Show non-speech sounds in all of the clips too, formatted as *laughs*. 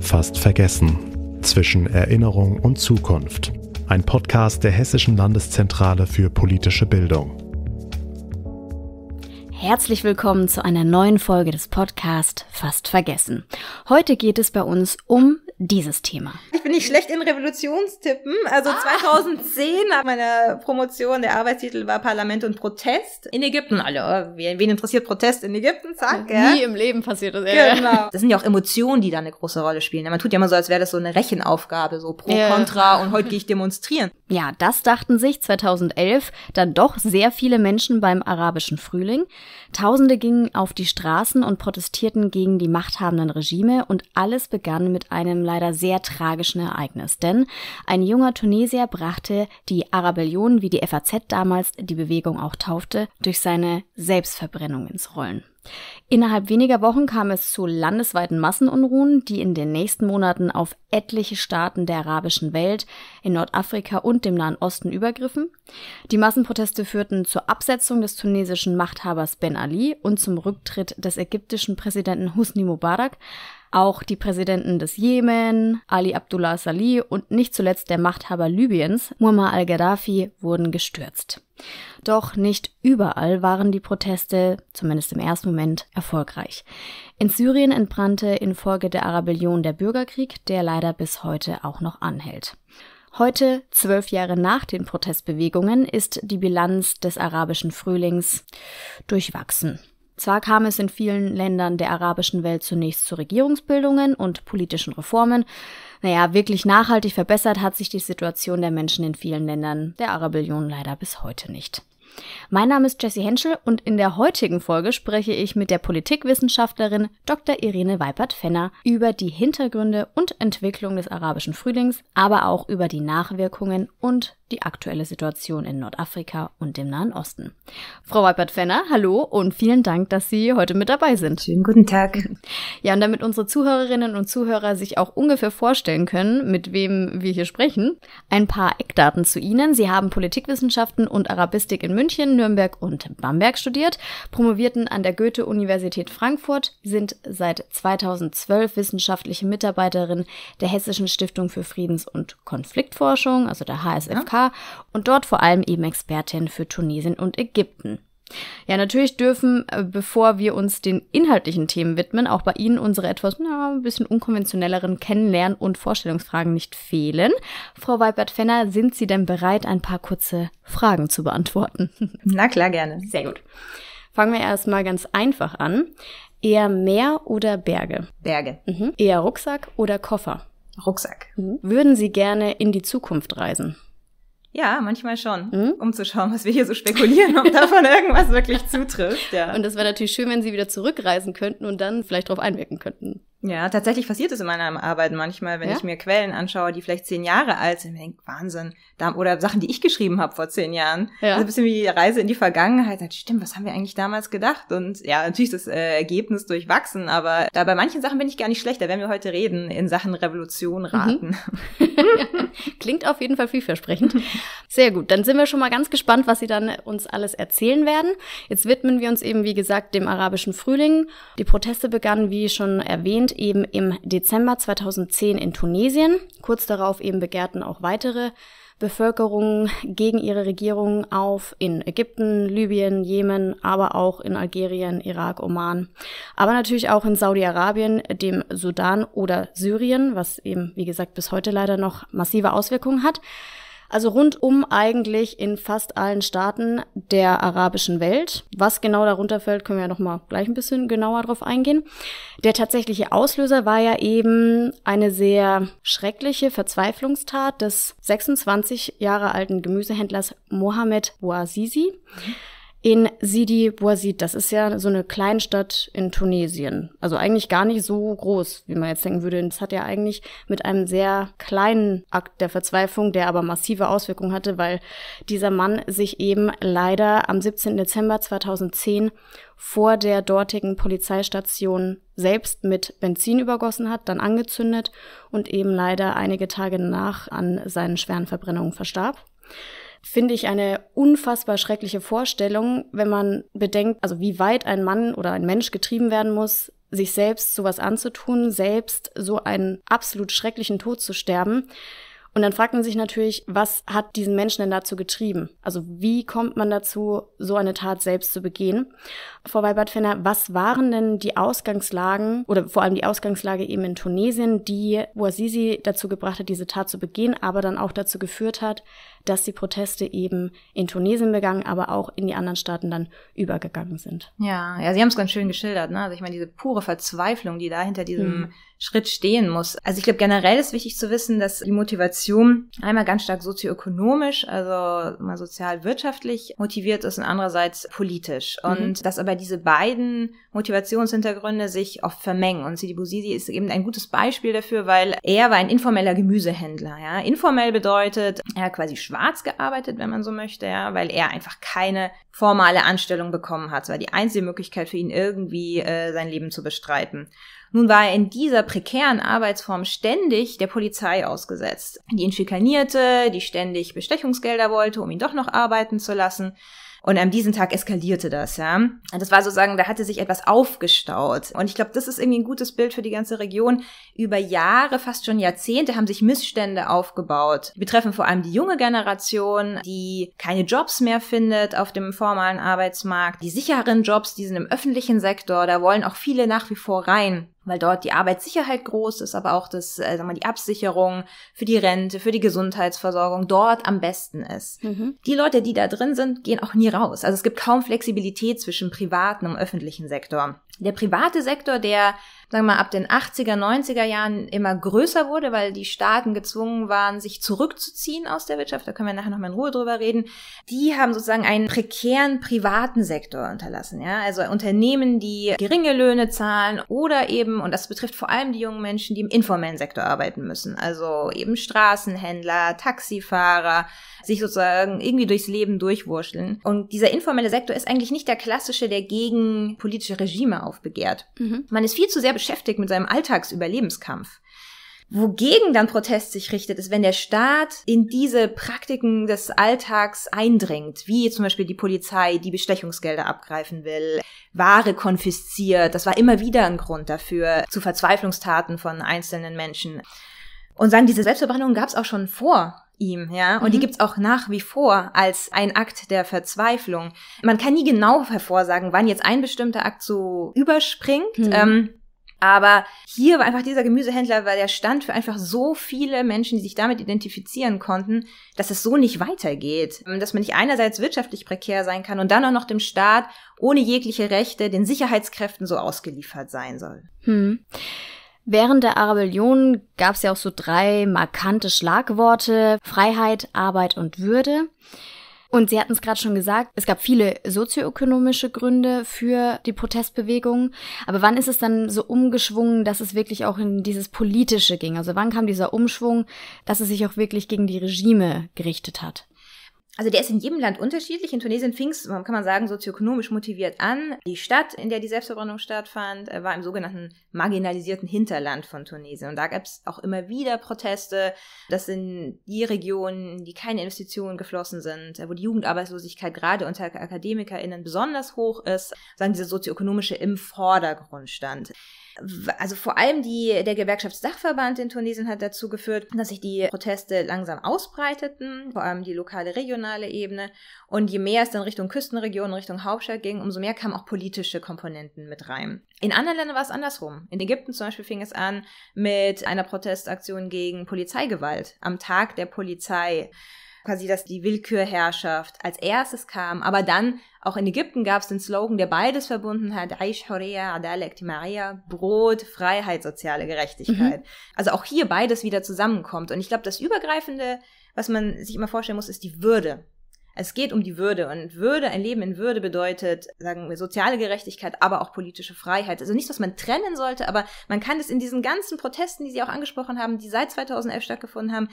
Fast vergessen. Zwischen Erinnerung und Zukunft. Ein Podcast der Hessischen Landeszentrale für politische Bildung. Herzlich willkommen zu einer neuen Folge des Podcasts Fast vergessen. Heute geht es bei uns um dieses Thema? Ich bin nicht schlecht in Revolutionstippen. Also ah. 2010, meine Promotion, der Arbeitstitel war Parlament und Protest in Ägypten. Alle, wen, wen interessiert Protest in Ägypten? Zack, ja. Nie im Leben passiert das. Ja. Genau. Das sind ja auch Emotionen, die da eine große Rolle spielen. Man tut ja immer so, als wäre das so eine Rechenaufgabe, so pro, ja. contra und heute gehe ich demonstrieren. Ja, das dachten sich 2011 dann doch sehr viele Menschen beim arabischen Frühling. Tausende gingen auf die Straßen und protestierten gegen die machthabenden Regime und alles begann mit einem leider sehr tragischen Ereignis, denn ein junger Tunesier brachte die Arabellion, wie die FAZ damals die Bewegung auch taufte, durch seine Selbstverbrennung ins Rollen. Innerhalb weniger Wochen kam es zu landesweiten Massenunruhen, die in den nächsten Monaten auf etliche Staaten der arabischen Welt, in Nordafrika und dem Nahen Osten übergriffen. Die Massenproteste führten zur Absetzung des tunesischen Machthabers Ben Ali und zum Rücktritt des ägyptischen Präsidenten Husni Mubarak, auch die Präsidenten des Jemen, Ali Abdullah Salih und nicht zuletzt der Machthaber Libyens, Muammar al-Gaddafi, wurden gestürzt. Doch nicht überall waren die Proteste, zumindest im ersten Moment, erfolgreich. In Syrien entbrannte infolge der Arabellion der Bürgerkrieg, der leider bis heute auch noch anhält. Heute, zwölf Jahre nach den Protestbewegungen, ist die Bilanz des arabischen Frühlings durchwachsen. Zwar kam es in vielen Ländern der arabischen Welt zunächst zu Regierungsbildungen und politischen Reformen, naja, wirklich nachhaltig verbessert hat sich die Situation der Menschen in vielen Ländern der Arabellion leider bis heute nicht. Mein Name ist Jessie Henschel und in der heutigen Folge spreche ich mit der Politikwissenschaftlerin Dr. Irene Weipert-Fenner über die Hintergründe und Entwicklung des arabischen Frühlings, aber auch über die Nachwirkungen und die aktuelle Situation in Nordafrika und dem Nahen Osten. Frau Weipert-Fenner, hallo und vielen Dank, dass Sie heute mit dabei sind. Schönen guten Tag. Ja, und damit unsere Zuhörerinnen und Zuhörer sich auch ungefähr vorstellen können, mit wem wir hier sprechen, ein paar Eckdaten zu Ihnen. Sie haben Politikwissenschaften und Arabistik in München München, Nürnberg und Bamberg studiert, promovierten an der Goethe-Universität Frankfurt, sind seit 2012 wissenschaftliche Mitarbeiterin der Hessischen Stiftung für Friedens- und Konfliktforschung, also der HSFK, ja. und dort vor allem eben Expertin für Tunesien und Ägypten. Ja, natürlich dürfen, äh, bevor wir uns den inhaltlichen Themen widmen, auch bei Ihnen unsere etwas na, ein bisschen unkonventionelleren Kennenlernen und Vorstellungsfragen nicht fehlen. Frau Weibert-Fenner, sind Sie denn bereit, ein paar kurze Fragen zu beantworten? *laughs* Na klar, gerne. Sehr gut. Fangen wir erstmal ganz einfach an. Eher Meer oder Berge? Berge. Mhm. Eher Rucksack oder Koffer? Rucksack. Mhm. Würden Sie gerne in die Zukunft reisen? Ja, manchmal schon, mhm. um zu schauen, was wir hier so spekulieren, ob davon *laughs* irgendwas wirklich zutrifft. Ja. Und das wäre natürlich schön, wenn Sie wieder zurückreisen könnten und dann vielleicht darauf einwirken könnten. Ja, tatsächlich passiert es in meiner Arbeit manchmal, wenn ja? ich mir Quellen anschaue, die vielleicht zehn Jahre alt sind. Ich denke, Wahnsinn. Oder Sachen, die ich geschrieben habe vor zehn Jahren. Ja. Also ein bisschen wie die Reise in die Vergangenheit. Stimmt, was haben wir eigentlich damals gedacht? Und ja, natürlich ist das äh, Ergebnis durchwachsen, aber da bei manchen Sachen bin ich gar nicht schlecht. Da werden wir heute reden, in Sachen Revolution mhm. raten. Mhm. *laughs* Klingt auf jeden Fall vielversprechend. Sehr gut. Dann sind wir schon mal ganz gespannt, was Sie dann uns alles erzählen werden. Jetzt widmen wir uns eben, wie gesagt, dem arabischen Frühling. Die Proteste begannen, wie schon erwähnt, Event eben im Dezember 2010 in Tunesien. Kurz darauf eben begehrten auch weitere Bevölkerungen gegen ihre Regierung auf in Ägypten, Libyen, Jemen, aber auch in Algerien, Irak, Oman, aber natürlich auch in Saudi-Arabien, dem Sudan oder Syrien, was eben, wie gesagt, bis heute leider noch massive Auswirkungen hat. Also rundum eigentlich in fast allen Staaten der arabischen Welt. Was genau darunter fällt, können wir ja nochmal gleich ein bisschen genauer drauf eingehen. Der tatsächliche Auslöser war ja eben eine sehr schreckliche Verzweiflungstat des 26 Jahre alten Gemüsehändlers Mohamed Bouazizi. Mhm in Sidi Bouazid. Das ist ja so eine Kleinstadt in Tunesien. Also eigentlich gar nicht so groß, wie man jetzt denken würde. Das hat ja eigentlich mit einem sehr kleinen Akt der Verzweiflung, der aber massive Auswirkungen hatte, weil dieser Mann sich eben leider am 17. Dezember 2010 vor der dortigen Polizeistation selbst mit Benzin übergossen hat, dann angezündet und eben leider einige Tage nach an seinen schweren Verbrennungen verstarb finde ich eine unfassbar schreckliche Vorstellung, wenn man bedenkt, also wie weit ein Mann oder ein Mensch getrieben werden muss, sich selbst sowas anzutun, selbst so einen absolut schrecklichen Tod zu sterben. Und dann fragt man sich natürlich, was hat diesen Menschen denn dazu getrieben? Also wie kommt man dazu, so eine Tat selbst zu begehen? Frau Weibert-Fenner, was waren denn die Ausgangslagen oder vor allem die Ausgangslage eben in Tunesien, die Wazizi dazu gebracht hat, diese Tat zu begehen, aber dann auch dazu geführt hat, dass die Proteste eben in Tunesien begangen, aber auch in die anderen Staaten dann übergegangen sind. Ja, ja, Sie haben es ganz schön geschildert. Ne? Also ich meine, diese pure Verzweiflung, die da hinter diesem mhm. Schritt stehen muss. Also ich glaube, generell ist wichtig zu wissen, dass die Motivation einmal ganz stark sozioökonomisch, also mal sozialwirtschaftlich motiviert ist und andererseits politisch. Mhm. Und mhm. dass aber diese beiden Motivationshintergründe sich oft vermengen. Und Sidi Bouzidi ist eben ein gutes Beispiel dafür, weil er war ein informeller Gemüsehändler. Ja? Informell bedeutet, er hat quasi Schwein schwarz gearbeitet, wenn man so möchte, ja, weil er einfach keine formale Anstellung bekommen hat. Es war die einzige Möglichkeit für ihn irgendwie äh, sein Leben zu bestreiten. Nun war er in dieser prekären Arbeitsform ständig der Polizei ausgesetzt, die ihn schikanierte, die ständig Bestechungsgelder wollte, um ihn doch noch arbeiten zu lassen. Und an diesem Tag eskalierte das, ja. Das war sozusagen, da hatte sich etwas aufgestaut. Und ich glaube, das ist irgendwie ein gutes Bild für die ganze Region. Über Jahre, fast schon Jahrzehnte haben sich Missstände aufgebaut. Die betreffen vor allem die junge Generation, die keine Jobs mehr findet auf dem formalen Arbeitsmarkt. Die sicheren Jobs, die sind im öffentlichen Sektor, da wollen auch viele nach wie vor rein weil dort die Arbeitssicherheit groß ist, aber auch das, äh, sagen wir, die Absicherung für die Rente, für die Gesundheitsversorgung dort am besten ist. Mhm. Die Leute, die da drin sind, gehen auch nie raus. Also es gibt kaum Flexibilität zwischen privaten und öffentlichen Sektor. Der private Sektor, der sagen wir mal, ab den 80er, 90er Jahren immer größer wurde, weil die Staaten gezwungen waren, sich zurückzuziehen aus der Wirtschaft, da können wir nachher nochmal in Ruhe drüber reden, die haben sozusagen einen prekären privaten Sektor unterlassen, ja, also Unternehmen, die geringe Löhne zahlen oder eben, und das betrifft vor allem die jungen Menschen, die im informellen Sektor arbeiten müssen, also eben Straßenhändler, Taxifahrer, sich sozusagen irgendwie durchs Leben durchwurscheln. Und dieser informelle Sektor ist eigentlich nicht der klassische, der gegen politische Regime aufbegehrt. Mhm. Man ist viel zu sehr beschäftigt mit seinem Alltagsüberlebenskampf. Wogegen dann Protest sich richtet, ist, wenn der Staat in diese Praktiken des Alltags eindringt, wie zum Beispiel die Polizei, die Bestechungsgelder abgreifen will, Ware konfisziert. Das war immer wieder ein Grund dafür, zu Verzweiflungstaten von einzelnen Menschen. Und sagen, diese Selbstverbrennung gab es auch schon vor ihm, ja. Und mhm. die gibt's auch nach wie vor als ein Akt der Verzweiflung. Man kann nie genau hervorsagen, wann jetzt ein bestimmter Akt so überspringt. Mhm. Ähm, aber hier war einfach dieser Gemüsehändler, weil der stand für einfach so viele Menschen, die sich damit identifizieren konnten, dass es so nicht weitergeht. Ähm, dass man nicht einerseits wirtschaftlich prekär sein kann und dann auch noch dem Staat ohne jegliche Rechte den Sicherheitskräften so ausgeliefert sein soll. Hm. Während der Arabellion gab es ja auch so drei markante Schlagworte Freiheit, Arbeit und Würde. Und Sie hatten es gerade schon gesagt, es gab viele sozioökonomische Gründe für die Protestbewegung. Aber wann ist es dann so umgeschwungen, dass es wirklich auch in dieses Politische ging? Also wann kam dieser Umschwung, dass es sich auch wirklich gegen die Regime gerichtet hat? also der ist in jedem Land unterschiedlich. In Tunesien fing es, kann man sagen, sozioökonomisch motiviert an. Die Stadt, in der die Selbstverbrennung stattfand, äh, war im sogenannten marginalisierten Hinterland von Tunesien. Und da gab es auch immer wieder Proteste. Das sind die Regionen, die keine Investitionen geflossen sind, äh, wo die Jugendarbeitslosigkeit gerade unter AkademikerInnen besonders hoch ist, sagen diese sozioökonomische im Vordergrund stand. Also vor allem die, der Gewerkschaftsdachverband in Tunesien hat dazu geführt, dass sich die Proteste langsam ausbreiteten, vor allem die lokale, regionale Ebene. Und je mehr es dann Richtung Küstenregion, Richtung Hauptstadt ging, umso mehr kamen auch politische Komponenten mit rein. In anderen Ländern war es andersrum. In Ägypten zum Beispiel fing es an mit einer Protestaktion gegen Polizeigewalt am Tag der Polizei quasi, dass die Willkürherrschaft als erstes kam. Aber dann, auch in Ägypten gab es den Slogan, der beides verbunden hat, Aish Horea, Adale Ektimaria, Brot, Freiheit, soziale Gerechtigkeit. Mhm. Also auch hier beides wieder zusammenkommt. Und ich glaube, das Übergreifende, was man sich immer vorstellen muss, ist die Würde. Es geht um die Würde und Würde, ein Leben in Würde bedeutet, sagen wir, soziale Gerechtigkeit, aber auch politische Freiheit. Also nichts, was man trennen sollte, aber man kann es in diesen ganzen Protesten, die Sie auch angesprochen haben, die seit 2011 stattgefunden haben,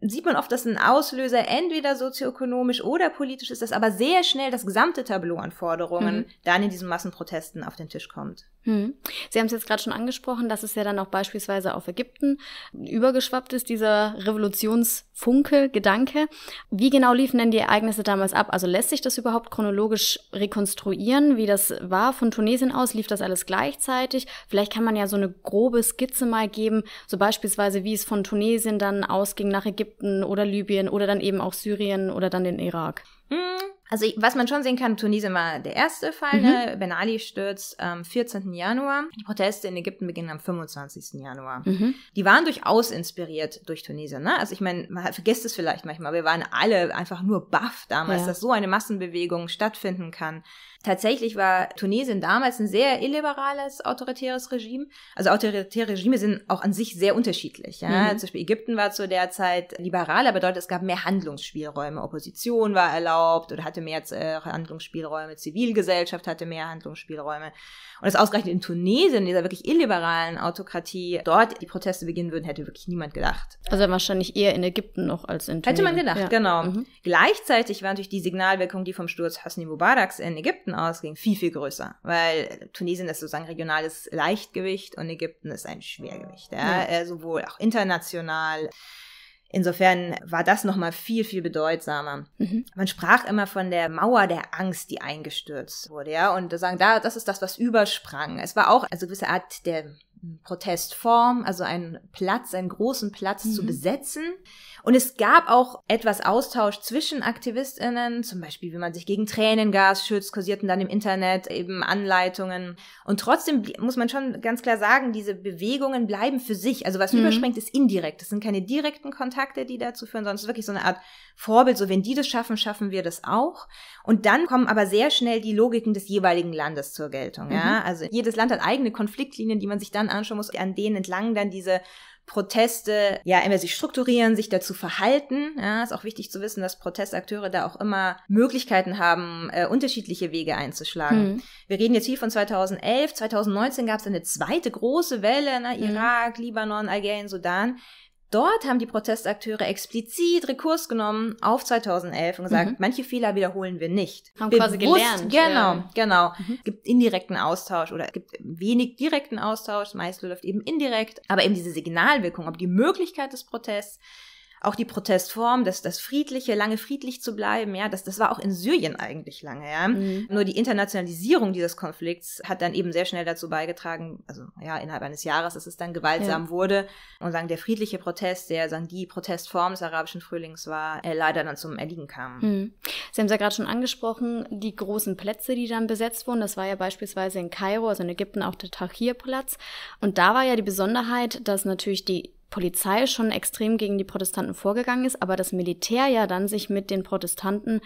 sieht man oft, dass ein Auslöser entweder sozioökonomisch oder politisch ist, dass aber sehr schnell das gesamte Tableau an Forderungen mhm. dann in diesen Massenprotesten auf den Tisch kommt. Mhm. Sie haben es jetzt gerade schon angesprochen, dass es ja dann auch beispielsweise auf Ägypten übergeschwappt ist, dieser Revolutionsfunke, Gedanke. Wie genau liefen denn die Ereignisse damals ab? Also lässt sich das überhaupt chronologisch rekonstruieren, wie das war? Von Tunesien aus lief das alles gleichzeitig? Vielleicht kann man ja so eine grobe Skizze mal geben, so beispielsweise, wie es von Tunesien dann ausging nach Ägypten Ägypten oder Libyen oder dann eben auch Syrien oder dann den Irak. Mhm. Also was man schon sehen kann, Tunesien war der erste Fall, mhm. ne? Ben Ali stürzt am 14. Januar. Die Proteste in Ägypten beginnen am 25. Januar. Mhm. Die waren durchaus inspiriert durch Tunesien. Ne? Also ich meine, man vergisst es vielleicht manchmal, wir waren alle einfach nur baff damals, ja. dass so eine Massenbewegung stattfinden kann. Tatsächlich war Tunesien damals ein sehr illiberales, autoritäres Regime. Also autoritäre Regime sind auch an sich sehr unterschiedlich. Ja? Mhm. Zum Beispiel Ägypten war zu der Zeit liberaler, bedeutet es gab mehr Handlungsspielräume. Opposition war erlaubt oder hat hatte mehr äh, Handlungsspielräume, Zivilgesellschaft hatte mehr Handlungsspielräume. Und es ausgerechnet in Tunesien, dieser wirklich illiberalen Autokratie, dort die Proteste beginnen würden, hätte wirklich niemand gedacht. Also wahrscheinlich eher in Ägypten noch als in Tunesien. Hätte man gedacht, ja. genau. Mhm. Gleichzeitig war natürlich die Signalwirkung, die vom Sturz Hosni Mubaraks in Ägypten ausging, viel, viel größer. Weil Tunesien ist sozusagen regionales Leichtgewicht und Ägypten ist ein Schwergewicht. Ja? ja. Äh, sowohl auch international Insofern war das nochmal viel, viel bedeutsamer. Mhm. Man sprach immer von der Mauer der Angst, die eingestürzt wurde, ja, und sagen, da, das ist das, was übersprang. Es war auch eine gewisse Art der Protestform, also einen Platz, einen großen Platz mhm. zu besetzen und es gab auch etwas Austausch zwischen AktivistInnen, zum Beispiel, wie man sich gegen Tränengas schützt, kursierten dann im Internet eben Anleitungen. Und trotzdem muss man schon ganz klar sagen, diese Bewegungen bleiben für sich. Also was mhm. überspringt, ist indirekt. Es sind keine direkten Kontakte, die dazu führen, sondern es ist wirklich so eine Art Vorbild. So, wenn die das schaffen, schaffen wir das auch. Und dann kommen aber sehr schnell die Logiken des jeweiligen Landes zur Geltung. Mhm. Ja? Also jedes Land hat eigene Konfliktlinien, die man sich dann anschauen muss, an denen entlang dann diese Proteste ja immer sich strukturieren, sich dazu verhalten. Ja, ist auch wichtig zu wissen, dass Protestakteure da auch immer Möglichkeiten haben, äh, unterschiedliche Wege einzuschlagen. Mhm. Wir reden jetzt hier von 2011. 2019 gab es eine zweite große Welle, ne? Hm. Irak, Libanon, Algerien, Sudan. Dort haben die Protestakteure explizit Rekurs genommen auf 2011 und gesagt, mhm. manche Fehler wiederholen wir nicht. Haben Bewusst, quasi gelernt. Genau, ja. genau. Mhm. gibt indirekten Austausch oder gibt wenig direkten Austausch. Meist läuft eben indirekt. Aber eben diese Signalwirkung, ob die Möglichkeit des Protests, auch die Protestform, das, das Friedliche, lange friedlich zu bleiben, ja, das, das war auch in Syrien eigentlich lange, ja. Mhm. Nur die Internationalisierung dieses Konflikts hat dann eben sehr schnell dazu beigetragen, also ja, innerhalb eines Jahres, dass es dann gewaltsam ja. wurde. Und sagen, der friedliche Protest, der sagen, die Protestform des arabischen Frühlings war, äh, leider dann zum Erliegen kam. Mhm. Sie haben es ja gerade schon angesprochen, die großen Plätze, die dann besetzt wurden, das war ja beispielsweise in Kairo, also in Ägypten auch der Tahrirplatz. Und da war ja die Besonderheit, dass natürlich die Polizei schon extrem gegen die Protestanten vorgegangen ist, aber das Militär ja dann sich mit den Protestanten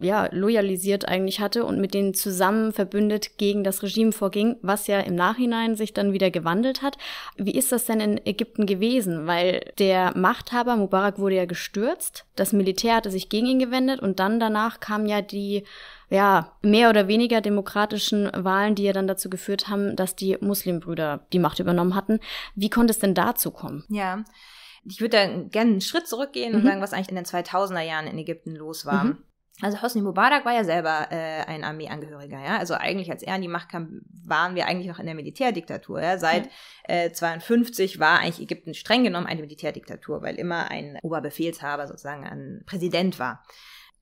ja, loyalisiert eigentlich hatte und mit denen zusammen verbündet gegen das Regime vorging, was ja im Nachhinein sich dann wieder gewandelt hat. Wie ist das denn in Ägypten gewesen? Weil der Machthaber Mubarak wurde ja gestürzt, das Militär hatte sich gegen ihn gewendet und dann danach kam ja die ja, mehr oder weniger demokratischen Wahlen, die ja dann dazu geführt haben, dass die Muslimbrüder die Macht übernommen hatten. Wie konnte es denn dazu kommen? Ja. Ich würde da gerne einen Schritt zurückgehen mhm. und sagen, was eigentlich in den 2000er Jahren in Ägypten los war. Mhm. Also Hosni Mubarak war ja selber äh, ein Armeeangehöriger, ja. Also eigentlich, als er an die Macht kam, waren wir eigentlich noch in der Militärdiktatur. Ja? Seit äh, 52 war eigentlich Ägypten streng genommen eine Militärdiktatur, weil immer ein Oberbefehlshaber sozusagen ein Präsident war.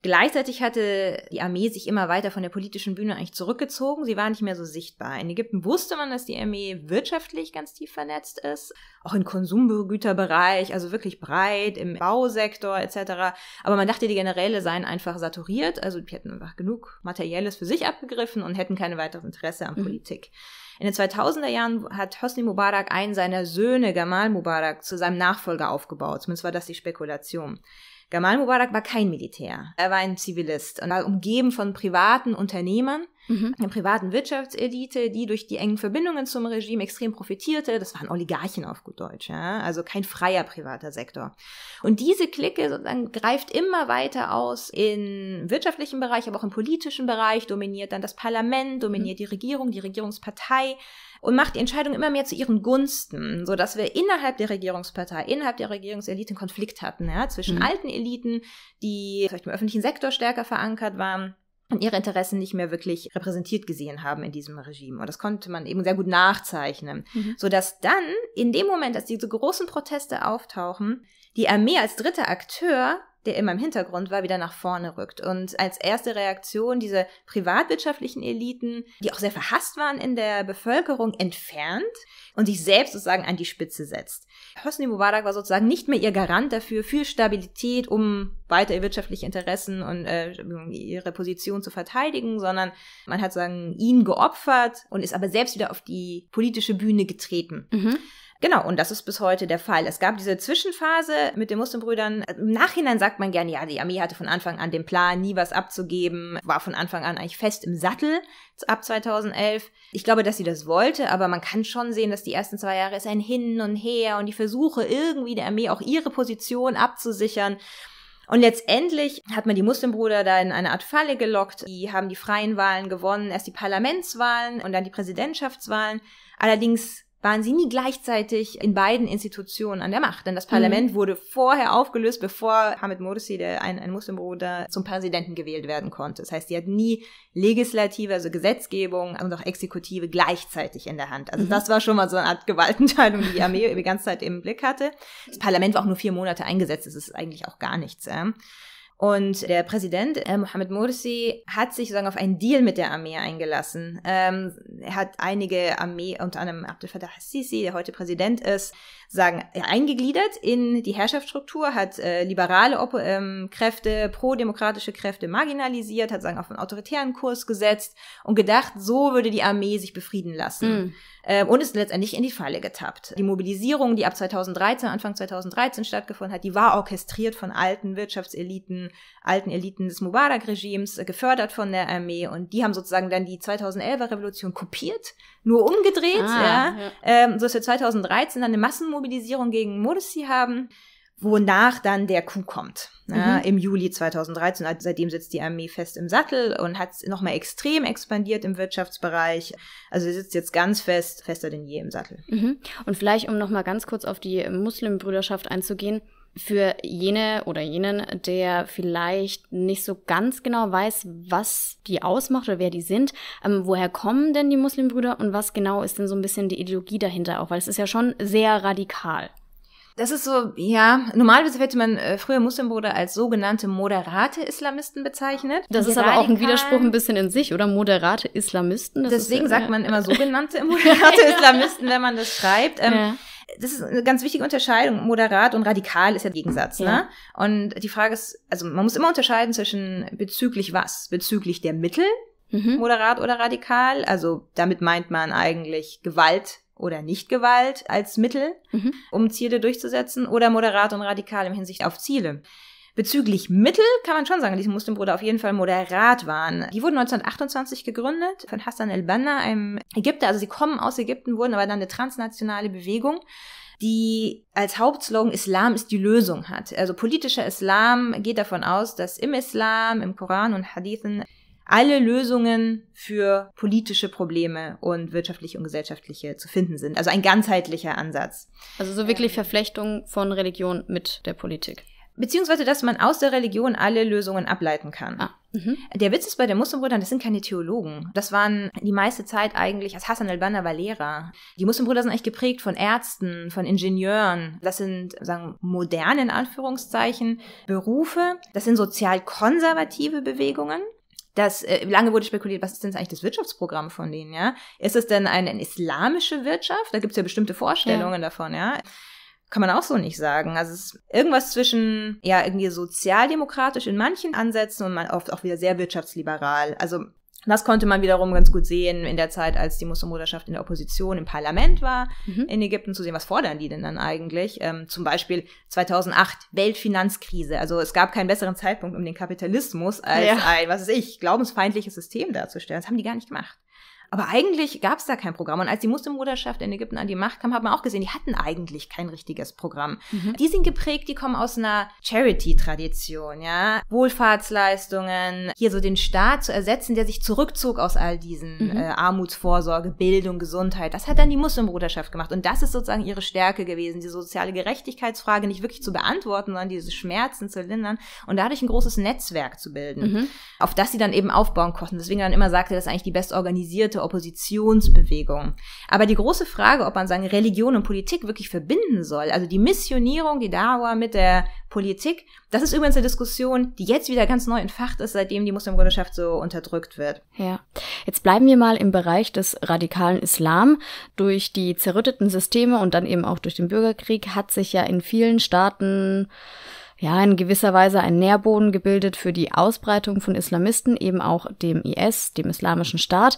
Gleichzeitig hatte die Armee sich immer weiter von der politischen Bühne eigentlich zurückgezogen. Sie war nicht mehr so sichtbar. In Ägypten wusste man, dass die Armee wirtschaftlich ganz tief vernetzt ist, auch im Konsumgüterbereich, also wirklich breit, im Bausektor etc. Aber man dachte, die Generäle seien einfach saturiert, also die hätten einfach genug Materielles für sich abgegriffen und hätten kein weiteres Interesse an mhm. Politik. In den 2000er Jahren hat Hosni Mubarak einen seiner Söhne, Gamal Mubarak, zu seinem Nachfolger aufgebaut. Zumindest war das die Spekulation. Gamal Mubarak war kein Militär. Er war ein Zivilist und war umgeben von privaten Unternehmern, mhm. der privaten Wirtschaftselite, die durch die engen Verbindungen zum Regime extrem profitierte. Das waren Oligarchen auf gut Deutsch, ja? also kein freier privater Sektor. Und diese Clique sozusagen greift immer weiter aus im wirtschaftlichen Bereich, aber auch im politischen Bereich, dominiert dann das Parlament, dominiert mhm. die Regierung, die Regierungspartei und macht die Entscheidung immer mehr zu ihren Gunsten, so dass wir innerhalb der Regierungspartei, innerhalb der Regierungselite einen Konflikt hatten, ja, zwischen mhm. alten Eliten, die vielleicht im öffentlichen Sektor stärker verankert waren, und ihre Interessen nicht mehr wirklich repräsentiert gesehen haben in diesem Regime. Und das konnte man eben sehr gut nachzeichnen, mhm. sodass dann in dem Moment, dass diese großen Proteste auftauchen, die Armee als dritter Akteur der immer im Hintergrund war, wieder nach vorne rückt. Und als erste Reaktion diese privatwirtschaftlichen Eliten, die auch sehr verhasst waren in der Bevölkerung, entfernt und sich selbst sozusagen an die Spitze setzt. Hosni Mubarak war sozusagen nicht mehr ihr Garant dafür, für Stabilität, um weiter wirtschaftliche Interessen und äh, ihre Position zu verteidigen, sondern man hat sagen, ihn geopfert und ist aber selbst wieder auf die politische Bühne getreten. Mhm. Genau, und das ist bis heute der Fall. Es gab diese Zwischenphase mit den Muslimbrüdern. Im Nachhinein sagt man gerne, ja, die Armee hatte von Anfang an den Plan, nie was abzugeben, war von Anfang an eigentlich fest im Sattel ab 2011. Ich glaube, dass sie das wollte, aber man kann schon sehen, dass die ersten zwei Jahre ist ein Hin und Her und die Versuche, irgendwie der Armee auch ihre Position abzusichern. Und letztendlich hat man die Muslimbrüder da in eine Art Falle gelockt. Die haben die freien Wahlen gewonnen, erst die Parlamentswahlen und dann die Präsidentschaftswahlen. Allerdings waren sie nie gleichzeitig in beiden Institutionen an der Macht. Denn das mhm. Parlament mhm. wurde vorher aufgelöst, bevor Hamid Morsi, der ein, ein Muslimbruder, zum Präsidenten gewählt werden konnte. Das heißt, sie hat nie Legislative, also Gesetzgebung und auch Exekutive gleichzeitig in der Hand. Also mhm. das war schon mal so eine Art Gewaltenteilung, die die Armee *laughs* die ganze Zeit im Blick hatte. Das Parlament war auch nur vier Monate eingesetzt. Das ist eigentlich auch gar nichts. Äh. Und der Präsident äh, Mohamed Morsi hat sich sozusagen auf einen Deal mit der Armee eingelassen. Ähm, er hat einige Armee, unter anderem Abdel Fattah al-Sisi, der heute Präsident ist, sagen, eingegliedert in die Herrschaftsstruktur, hat äh, liberale Op ähm, Kräfte, prodemokratische Kräfte marginalisiert, hat sagen auf einen autoritären Kurs gesetzt und gedacht, so würde die Armee sich befrieden lassen. Mhm. Ähm, und ist letztendlich in die Falle getappt. Die Mobilisierung, die ab 2013, Anfang 2013 stattgefunden hat, die war orchestriert von alten Wirtschaftseliten, alten Eliten des Mubarak-Regimes, äh, gefördert von der Armee und die haben sozusagen dann die 2011er Revolution kopiert nur umgedreht. Ah, ja. ja. Ähm, so dass wir 2013 dann eine Massenmobilisierung gegen Morsi haben, wonach dann der Coup kommt. Ne, mhm. Ja, Im Juli 2013, also seitdem sitzt die Armee fest im Sattel und hat nochmal extrem expandiert im Wirtschaftsbereich. Also sie sitzt jetzt ganz fest, fester denn je im Sattel. Mhm. Und vielleicht, um nochmal ganz kurz auf die Muslimbrüderschaft einzugehen, für jene oder jenen, der vielleicht nicht so ganz genau weiß, was die ausmacht oder wer die sind, ähm, woher kommen denn die Muslimbrüder und was genau ist denn so ein bisschen die Ideologie dahinter auch, weil es ist ja schon sehr radikal. Das ist so, ja, normalerweise hätte man äh, früher Muslimbrüder als sogenannte moderate Islamisten bezeichnet. Das die ist aber auch ein Widerspruch ein bisschen in sich, oder? Moderate Islamisten. deswegen ist, sagt man immer *laughs* sogenannte moderate Islamisten, wenn man das schreibt. Ähm, ja das ist eine ganz wichtige Unterscheidung. Moderat und radikal ist ja der Gegensatz. Ne? Ja. Ne? Und die Frage ist, also man muss immer unterscheiden zwischen bezüglich was? Bezüglich der Mittel, mhm. moderat oder radikal. Also damit meint man eigentlich Gewalt oder nicht Gewalt als Mittel, mhm. um Ziele durchzusetzen, oder moderat und radikal im Hinsicht auf Ziele. Bezüglich Mittel kann man schon sagen, diese Muslimbrüder auf jeden Fall moderat waren. Die wurden 1928 gegründet von Hassan el-Banna, einem Ägypter. Also sie kommen aus Ägypten, wurden aber dann eine transnationale Bewegung die als Hauptslogan Islam ist die Lösung hat. Also politischer Islam geht davon aus, dass im Islam, im Koran und Hadithen alle Lösungen für politische Probleme und wirtschaftliche und gesellschaftliche zu finden sind. Also ein ganzheitlicher Ansatz. Also so wirklich Verflechtung von Religion mit der Politik. Beziehungsweise, dass man aus der Religion alle Lösungen ableiten kann. Ah. Mhm. Der Witz ist bei den Muslimbrüdern, das sind keine Theologen. Das waren die meiste Zeit eigentlich, als Hassan al-Banna war Lehrer. Die Muslimbrüder sind eigentlich geprägt von Ärzten, von Ingenieuren. Das sind, sagen, moderne, in Anführungszeichen, Berufe. Das sind sozial konservative Bewegungen. Das, äh, lange wurde spekuliert, was ist denn eigentlich das Wirtschaftsprogramm von denen, ja? Ist es denn eine, eine islamische Wirtschaft? Da gibt es ja bestimmte Vorstellungen ja. davon, ja? kann man auch so nicht sagen. Also es ist irgendwas zwischen, ja, irgendwie sozialdemokratisch in manchen Ansätzen und man oft auch wieder sehr wirtschaftsliberal. Also das konnte man wiederum ganz gut sehen in der Zeit, als die Muslimbruderschaft in der Opposition im Parlament war mhm. in Ägypten, zu sehen, was fordern die denn dann eigentlich? Ähm, zum Beispiel 2008, Weltfinanzkrise. Also es gab keinen besseren Zeitpunkt, um den Kapitalismus als ja. ein, was weiß ich, glaubensfeindliches System darzustellen. Das haben die gar nicht gemacht. Aber eigentlich gab es da kein Programm. Und als die Muslimbruderschaft in Ägypten an die Macht kam, hat man auch gesehen, die hatten eigentlich kein richtiges Programm. Mhm. Die sind geprägt, die kommen aus einer Charity-Tradition, ja. Wohlfahrtsleistungen, hier so den Staat zu ersetzen, der sich zurückzog aus all diesen mhm. äh, Armutsvorsorge, Bildung, Gesundheit. Das hat dann die Muslimbruderschaft gemacht. Und das ist sozusagen ihre Stärke gewesen, die soziale Gerechtigkeitsfrage nicht wirklich zu beantworten, sondern diese Schmerzen zu lindern und dadurch ein großes Netzwerk zu bilden, mhm. auf das sie dann eben aufbauen konnten. Deswegen dann immer sagte, das ist eigentlich die best organisierte Oppositionsbewegung. Aber die große Frage, ob man seine Religion und Politik wirklich verbinden soll, also die Missionierung, die Dauer mit der Politik, das ist übrigens eine Diskussion, die jetzt wieder ganz neu entfacht ist, seitdem die Muslimbruderschaft so unterdrückt wird. Ja. Jetzt bleiben wir mal im Bereich des radikalen Islam. Durch die zerrütteten Systeme und dann eben auch durch den Bürgerkrieg hat sich ja in vielen Staaten ja, in gewisser Weise ein Nährboden gebildet für die Ausbreitung von Islamisten, eben auch dem IS, dem Islamischen Staat.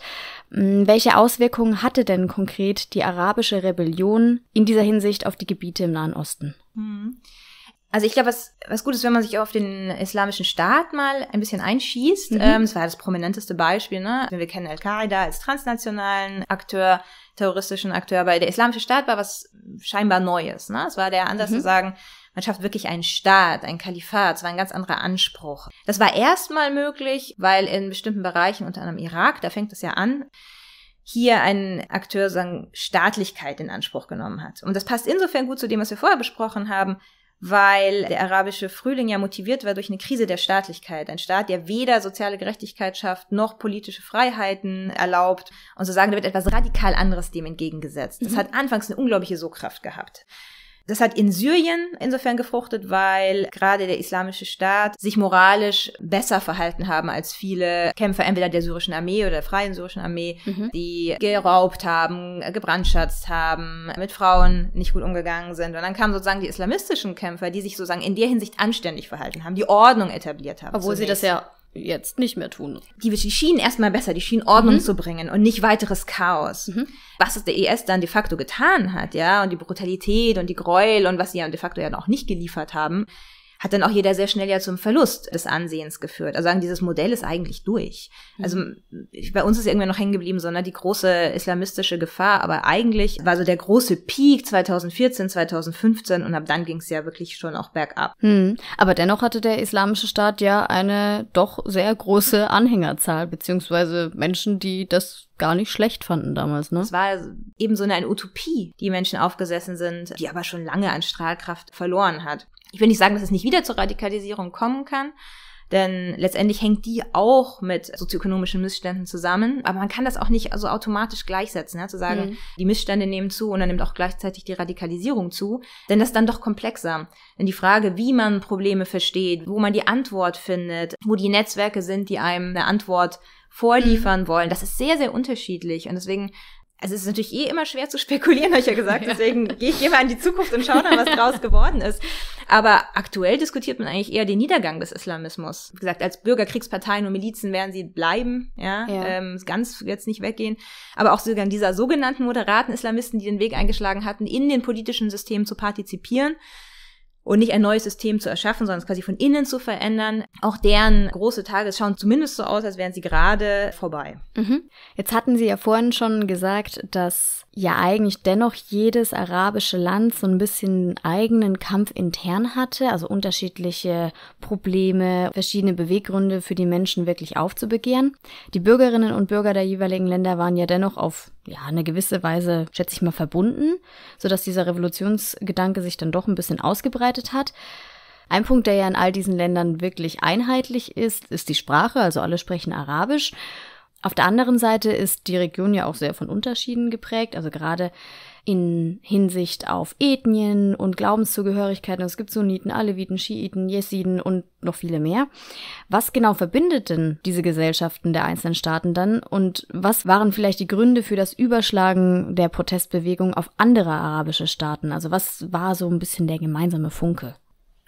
Hm, welche Auswirkungen hatte denn konkret die arabische Rebellion in dieser Hinsicht auf die Gebiete im Nahen Osten? Hm. Also ich glaube, was, was gut ist, wenn man sich auf den Islamischen Staat mal ein bisschen einschießt. Mhm. Ähm, das war ja das prominenteste Beispiel. Ne? Wir kennen Al-Qaida als transnationalen Akteur terroristischen Akteur, weil der Islamische Staat war was scheinbar Neues. Ne? Es war der Anlass mhm. zu sagen, man schafft wirklich einen Staat, ein Kalifat. Es war ein ganz anderer Anspruch. Das war erstmal möglich, weil in bestimmten Bereichen, unter anderem Irak, da fängt es ja an, hier ein Akteur sagen, Staatlichkeit in Anspruch genommen hat. Und das passt insofern gut zu dem, was wir vorher besprochen haben, weil der arabische Frühling ja motiviert war durch eine Krise der Staatlichkeit. Ein Staat, der weder soziale Gerechtigkeit schafft, noch politische Freiheiten erlaubt. Und so sagen, da wird etwas radikal anderes dem entgegengesetzt. Das mhm. hat anfangs eine unglaubliche Sogkraft gehabt. Das hat in Syrien insofern gefruchtet, weil gerade der islamische Staat sich moralisch besser verhalten haben als viele Kämpfer entweder der syrischen Armee oder der freien syrischen Armee, mhm. die geraubt haben, gebrandschatzt haben, mit Frauen nicht gut umgegangen sind. Und dann kamen sozusagen die islamistischen Kämpfer, die sich sozusagen in der Hinsicht anständig verhalten haben, die Ordnung etabliert haben. Obwohl zunächst. sie das ja jetzt nicht mehr tun. Die, die schienen erstmal besser, die schienen Ordnung mhm. zu bringen und nicht weiteres Chaos. Mhm. Was es der IS e dann de facto getan hat, ja, und die Brutalität und die Gräuel und was sie ja de facto ja noch nicht geliefert haben, hat dann auch jeder sehr schnell ja zum Verlust des Ansehens geführt. Also sagen, dieses Modell ist eigentlich durch. Also mhm. bei uns ist irgendwann noch hängen geblieben, sondern die große islamistische Gefahr, aber eigentlich war so der große Peak 2014, 2015 und ab dann ging es ja wirklich schon auch bergab. Hm. Aber dennoch hatte der islamische Staat ja eine doch sehr große Anhängerzahl, beziehungsweise Menschen, die das gar nicht schlecht fanden damals, ne? Es war eben so eine Utopie, die Menschen aufgesessen sind, die aber schon lange an Strahlkraft verloren hat ich will nicht sagen, dass es nicht wieder zur Radikalisierung kommen kann, denn letztendlich hängt die auch mit sozioökonomischen Missständen zusammen. Aber man kann das auch nicht so also, automatisch gleichsetzen, ja? zu sagen, mhm. die Missstände nehmen zu und dann nimmt auch gleichzeitig die Radikalisierung zu. Denn das ist dann doch komplexer. Denn die Frage, wie man Probleme versteht, wo man die Antwort findet, wo die Netzwerke sind, die einem eine Antwort vorliefern mhm. wollen. Das ist sehr, sehr unterschiedlich. Und deswegen also es ist natürlich eh immer schwer zu spekulieren, *laughs* habe ich ja gesagt, deswegen ja. gehe ich immer in die Zukunft und schaue dann, was draus geworden ist. Aber aktuell diskutiert man eigentlich eher den Niedergang des Islamismus. Wie gesagt, als Bürgerkriegsparteien und Milizen werden sie bleiben, ja, ja. Ähm, ganz jetzt nicht weggehen. Aber auch sogar dieser sogenannten moderaten Islamisten, die den Weg eingeschlagen hatten, in den politischen Systemen zu partizipieren, und nicht ein neues System zu erschaffen, sondern es quasi von innen zu verändern. Auch deren große Tage schauen zumindest so aus, als wären sie gerade vorbei. Mhm. Jetzt hatten Sie ja vorhin schon gesagt, dass ja eigentlich dennoch jedes arabische Land so ein bisschen eigenen Kampf intern hatte, also unterschiedliche Probleme, verschiedene Beweggründe für die Menschen wirklich aufzubegehren. Die Bürgerinnen und Bürger der jeweiligen Länder waren ja dennoch auf ja, eine gewisse Weise, schätze ich mal, verbunden, sodass dieser Revolutionsgedanke sich dann doch ein bisschen ausgebreitet hat. Ein Punkt, der ja in all diesen Ländern wirklich einheitlich ist, ist die Sprache, also alle sprechen Arabisch. Auf der anderen Seite ist die Region ja auch sehr von Unterschieden geprägt, also gerade in Hinsicht auf Ethnien und Glaubenszugehörigkeiten. Also es gibt Sunniten, Aleviten, Schiiten, Jesiden und noch viele mehr. Was genau verbindet denn diese Gesellschaften der einzelnen Staaten dann? Und was waren vielleicht die Gründe für das Überschlagen der Protestbewegung auf andere arabische Staaten? Also was war so ein bisschen der gemeinsame Funke?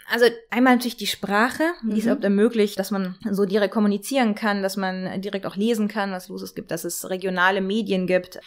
Also einmal natürlich die Sprache, die mhm. es überhaupt ermöglicht, dass man so direkt kommunizieren kann, dass man direkt auch lesen kann, was los ist, gibt, dass es regionale Medien gibt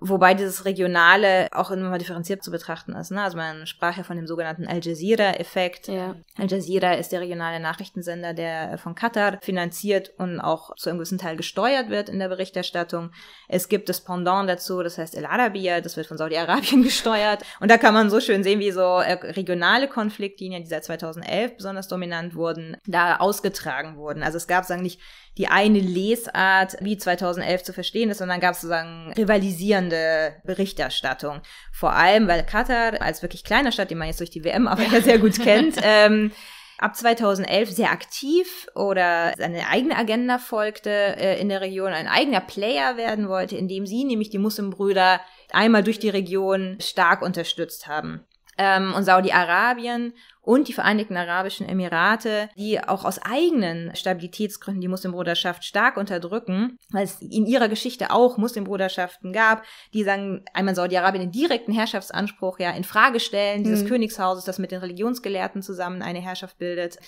Wobei dieses Regionale auch immer differenziert zu betrachten ist. Ne? Also man sprach ja von dem sogenannten Al Jazeera-Effekt. Ja. Al Jazeera ist der regionale Nachrichtensender, der äh, von Katar finanziert und auch zu einem gewissen Teil gesteuert wird in der Berichterstattung. Es gibt das Pendant dazu, das heißt El Arabiya, das wird von Saudi-Arabien *laughs* gesteuert. Und da kann man so schön sehen, wie so äh, regionale Konfliktlinien, die seit 2011 besonders dominant wurden, da ausgetragen wurden. Also es gab, sagen nicht die eine Lesart wie 2011 zu verstehen ist, sondern gab es sozusagen rivalisierende Berichterstattung. Vor allem, weil Katar als wirklich kleiner Stadt, die man jetzt durch die WM aber *laughs* ja sehr gut kennt, *laughs* ähm, ab 2011 sehr aktiv oder seine eigene Agenda folgte äh, in der Region, ein eigener Player werden wollte, indem sie nämlich die Muslimbrüder einmal durch die Region stark unterstützt haben. Ähm, und Saudi-Arabien und die Vereinigten Arabischen Emirate, die auch aus eigenen Stabilitätsgründen die Muslimbruderschaft stark unterdrücken, weil es in ihrer Geschichte auch Muslimbruderschaften gab, die sagen, einmal Saudi-Arabien den direkten Herrschaftsanspruch ja in Frage stellen, dieses mhm. Königshauses, das mit den Religionsgelehrten zusammen eine Herrschaft bildet.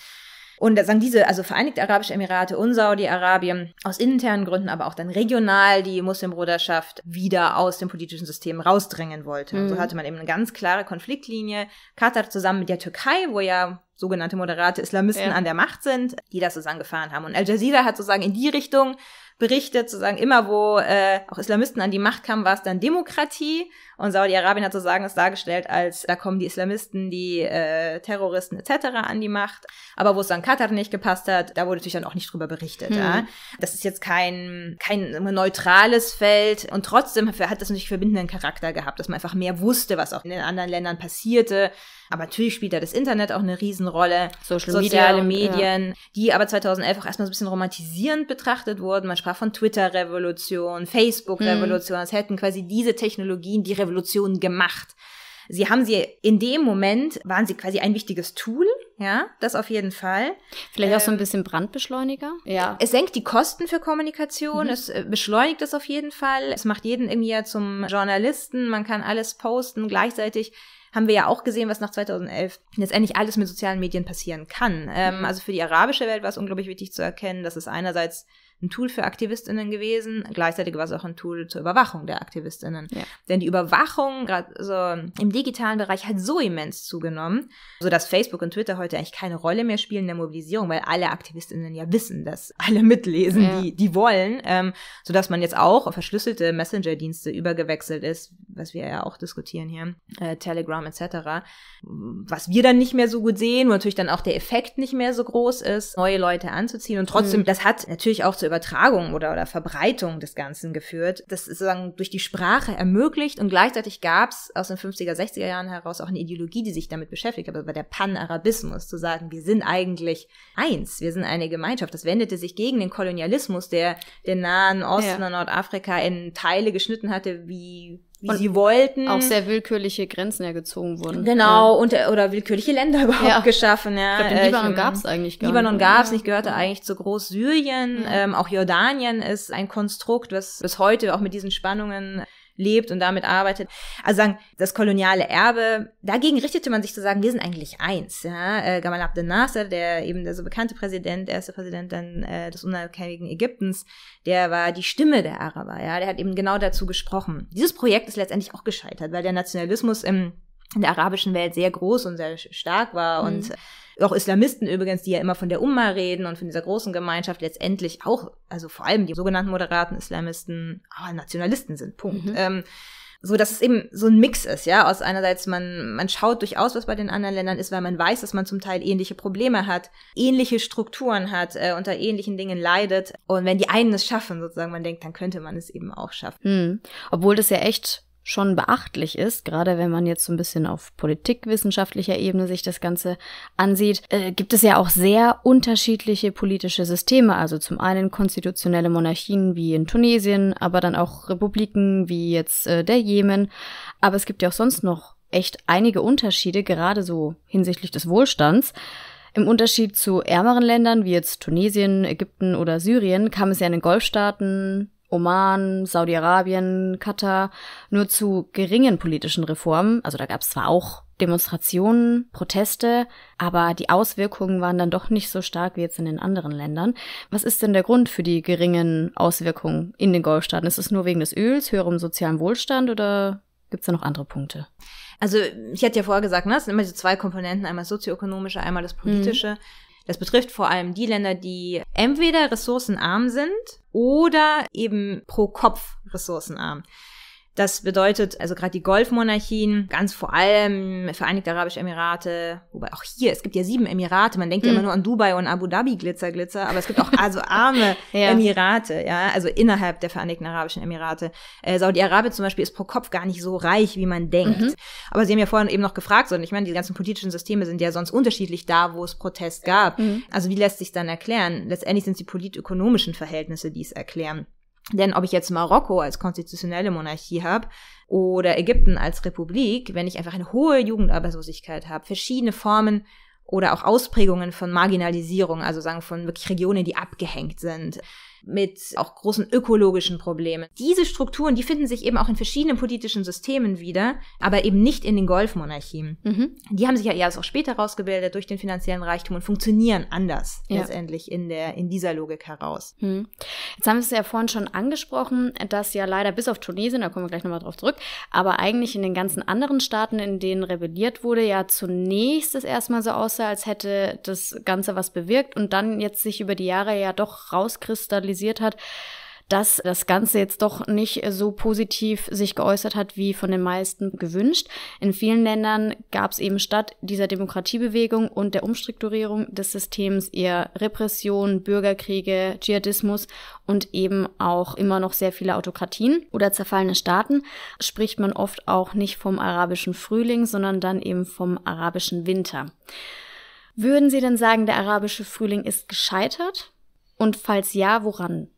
Und da sagen diese, also Vereinigte Arabische Emirate und Saudi-Arabien, aus internen Gründen, aber auch dann regional die Muslimbruderschaft wieder aus dem politischen System rausdrängen wollte. Mhm. Und so mhm. hatte man eben eine ganz klare Konfliktlinie. Katar zusammen mit der Türkei, wo ja sogenannte moderate Islamisten ja. an der Macht sind, die das sozusagen gefahren haben. Und Al Jazeera hat sozusagen in die Richtung berichtet, sozusagen immer, wo äh, auch Islamisten an die Macht kamen, war es dann Demokratie. Und Saudi-Arabien hat sozusagen es dargestellt als, da kommen die Islamisten, die äh, Terroristen etc. an die Macht. Aber wo es dann Katar nicht gepasst hat, da wurde natürlich dann auch nicht drüber berichtet. Hm. Ja? Das ist jetzt kein, kein neutrales Feld. Und trotzdem hat das natürlich verbindenden Charakter gehabt, dass man einfach mehr wusste, was auch in den anderen Ländern passierte. Aber natürlich spielt da das Internet auch eine Riesenrolle. Social Soziale Media, Medien, ja. die aber 2011 auch erstmal so ein bisschen romantisierend betrachtet wurden. Man sprach von Twitter-Revolution, Facebook-Revolution. Es hm. hätten quasi diese Technologien die Revolution Revolution gemacht. Sie haben sie in dem Moment waren sie quasi ein wichtiges Tool, ja, das auf jeden Fall. Vielleicht auch so ein ähm, bisschen Brandbeschleuniger. Ja. Es senkt die Kosten für Kommunikation, mhm. es äh, beschleunigt es auf jeden Fall, es macht jeden irgendwie ja zum Journalisten, man kann alles posten gleichzeitig. Haben wir ja auch gesehen, was nach 2011 letztendlich alles mit sozialen Medien passieren kann. Ähm, mhm. also für die arabische Welt war es unglaublich wichtig zu erkennen, dass es einerseits ein Tool für AktivistInnen gewesen. Gleichzeitig war es auch ein Tool zur Überwachung der AktivistInnen. Ja. Denn die Überwachung, gerade so also, im digitalen Bereich, hat so immens zugenommen, sodass Facebook und Twitter heute eigentlich keine Rolle mehr spielen in der Mobilisierung, weil alle AktivistInnen ja wissen, dass *laughs* alle mitlesen, ja. die, die wollen, ähm, sodass man jetzt auch auf verschlüsselte Messenger-Dienste übergewechselt ist, was wir ja auch diskutieren hier, äh, Telegram etc. Was wir dann nicht mehr so gut sehen, wo natürlich dann auch der Effekt nicht mehr so groß ist, neue Leute anzuziehen. Und trotzdem, mhm. das hat natürlich auch zu Übertragung oder, oder Verbreitung des Ganzen geführt. Das ist sozusagen durch die Sprache ermöglicht und gleichzeitig gab es aus den 50er, 60er Jahren heraus auch eine Ideologie, die sich damit beschäftigt hat, aber der Pan-Arabismus, zu sagen, wir sind eigentlich eins, wir sind eine Gemeinschaft. Das wendete sich gegen den Kolonialismus, der den Nahen Osten ja. und Nordafrika in Teile geschnitten hatte, wie wie und sie wollten. Auch sehr willkürliche Grenzen ja gezogen wurden. Genau, ja. und, oder willkürliche Länder *laughs* überhaupt ja. geschaffen. Ja. Ich den Libanon ähm, gab es eigentlich gar Libanon nicht. Libanon gab es nicht, gehörte eigentlich zu Großsyrien. Mhm. Ähm, auch Jordanien ist ein Konstrukt, was bis heute auch mit diesen Spannungen lebt und damit arbeitet. Also sagen, das koloniale Erbe, dagegen richtete man sich zu sagen, wir sind eigentlich eins. Ja? Äh, Gamal Abdel Nasser, der eben der so bekannte Präsident, der erste Präsident dann äh, des unabhängigen Ägyptens, der war die Stimme der Araber, ja, der hat eben genau dazu gesprochen. Dieses Projekt ist letztendlich auch gescheitert, weil der Nationalismus im in der arabischen Welt sehr groß und sehr stark war mhm. und auch Islamisten übrigens, die ja immer von der Umma reden und von dieser großen Gemeinschaft letztendlich auch, also vor allem die sogenannten moderaten Islamisten, aber Nationalisten sind. Punkt. Mhm. Ähm, so dass es eben so ein Mix ist, ja. Aus einerseits, man, man schaut durchaus, was bei den anderen Ländern ist, weil man weiß, dass man zum Teil ähnliche Probleme hat, ähnliche Strukturen hat, äh, unter ähnlichen Dingen leidet. Und wenn die einen es schaffen, sozusagen, man denkt, dann könnte man es eben auch schaffen. Hm. Obwohl das ja echt schon beachtlich ist, gerade wenn man jetzt so ein bisschen auf politikwissenschaftlicher Ebene sich das Ganze ansieht, äh, gibt es ja auch sehr unterschiedliche politische Systeme. Also zum einen konstitutionelle Monarchien wie in Tunesien, aber dann auch Republiken wie jetzt äh, der Jemen. Aber es gibt ja auch sonst noch echt einige Unterschiede, gerade so hinsichtlich des Wohlstands. Im Unterschied zu ärmeren Ländern wie jetzt Tunesien, Ägypten oder Syrien kam es ja in den Golfstaaten Oman, Saudi-Arabien, Katar nur zu geringen politischen Reformen. Also da gab es zwar auch Demonstrationen, Proteste, aber die Auswirkungen waren dann doch nicht so stark wie jetzt in den anderen Ländern. Was ist denn der Grund für die geringen Auswirkungen in den Golfstaaten? Ist es nur wegen des Öls, höherem sozialen Wohlstand oder Gibt es da noch andere Punkte? Also ich hatte ja vorher gesagt, ne, es sind immer diese zwei Komponenten, einmal das sozioökonomische, einmal das mhm. politische. Mhm. Das betrifft vor allem die Länder, die entweder ressourcenarm sind oder eben pro Kopf ressourcenarm. Das bedeutet, also gerade die Golfmonarchien, ganz vor allem Vereinigte Arabische Emirate, wobei auch hier, es gibt ja sieben Emirate, man denkt mhm. ja immer hm. nur an Dubai und Abu Dhabi Glitzer, Glitzer, aber es gibt auch also arme *laughs* ja. Emirate, ja, also innerhalb der Vereinigten Arabischen Emirate. Äh, Saudi-Arabien zum Beispiel ist pro Kopf gar nicht so reich, wie man denkt. Mhm. Aber Sie haben ja vorhin eben noch gefragt, sondern ich meine, die ganzen politischen Systeme sind ja sonst unterschiedlich da, wo es Protest gab. Mhm. Also wie lässt sich dann erklären? Letztendlich sind es die politökonomischen Verhältnisse, die es erklären. Denn ob ich jetzt Marokko als konstitutionelle Monarchie habe oder Ägypten als Republik, wenn ich einfach eine hohe Jugendarbeitslosigkeit habe, verschiedene Formen oder auch Ausprägungen von Marginalisierung, also sagen von wirklich Regionen, die abgehängt sind, mit auch großen ökologischen Problemen. Diese Strukturen, die finden sich eben auch in verschiedenen politischen Systemen wieder, aber eben nicht in den Golfmonarchien. Mhm. Die haben sich ja erst auch später rausgebildet durch den finanziellen Reichtum und funktionieren anders ja. letztendlich in, der, in dieser Logik heraus. Mhm. Jetzt haben wir es ja vorhin schon angesprochen, dass ja leider bis auf Tunesien, da kommen wir gleich nochmal drauf zurück, aber eigentlich in den ganzen anderen Staaten, in denen rebelliert wurde, ja zunächst es erstmal so aussah, als hätte das Ganze was bewirkt und dann jetzt sich über die Jahre ja doch rauskristallisiert stabilisiert hat, dass das Ganze jetzt doch nicht so positiv sich geäußert hat, wie von den meisten gewünscht. In vielen Ländern gab es eben statt dieser Demokratiebewegung und der Umstrukturierung des Systems eher Repression, Bürgerkriege, Dschihadismus und eben auch immer noch sehr viele Autokratien oder zerfallene Staaten. Spricht man oft auch nicht vom arabischen Frühling, sondern dann eben vom arabischen Winter. Würden Sie denn sagen, der arabische Frühling ist gescheitert? Und falls ja, woran?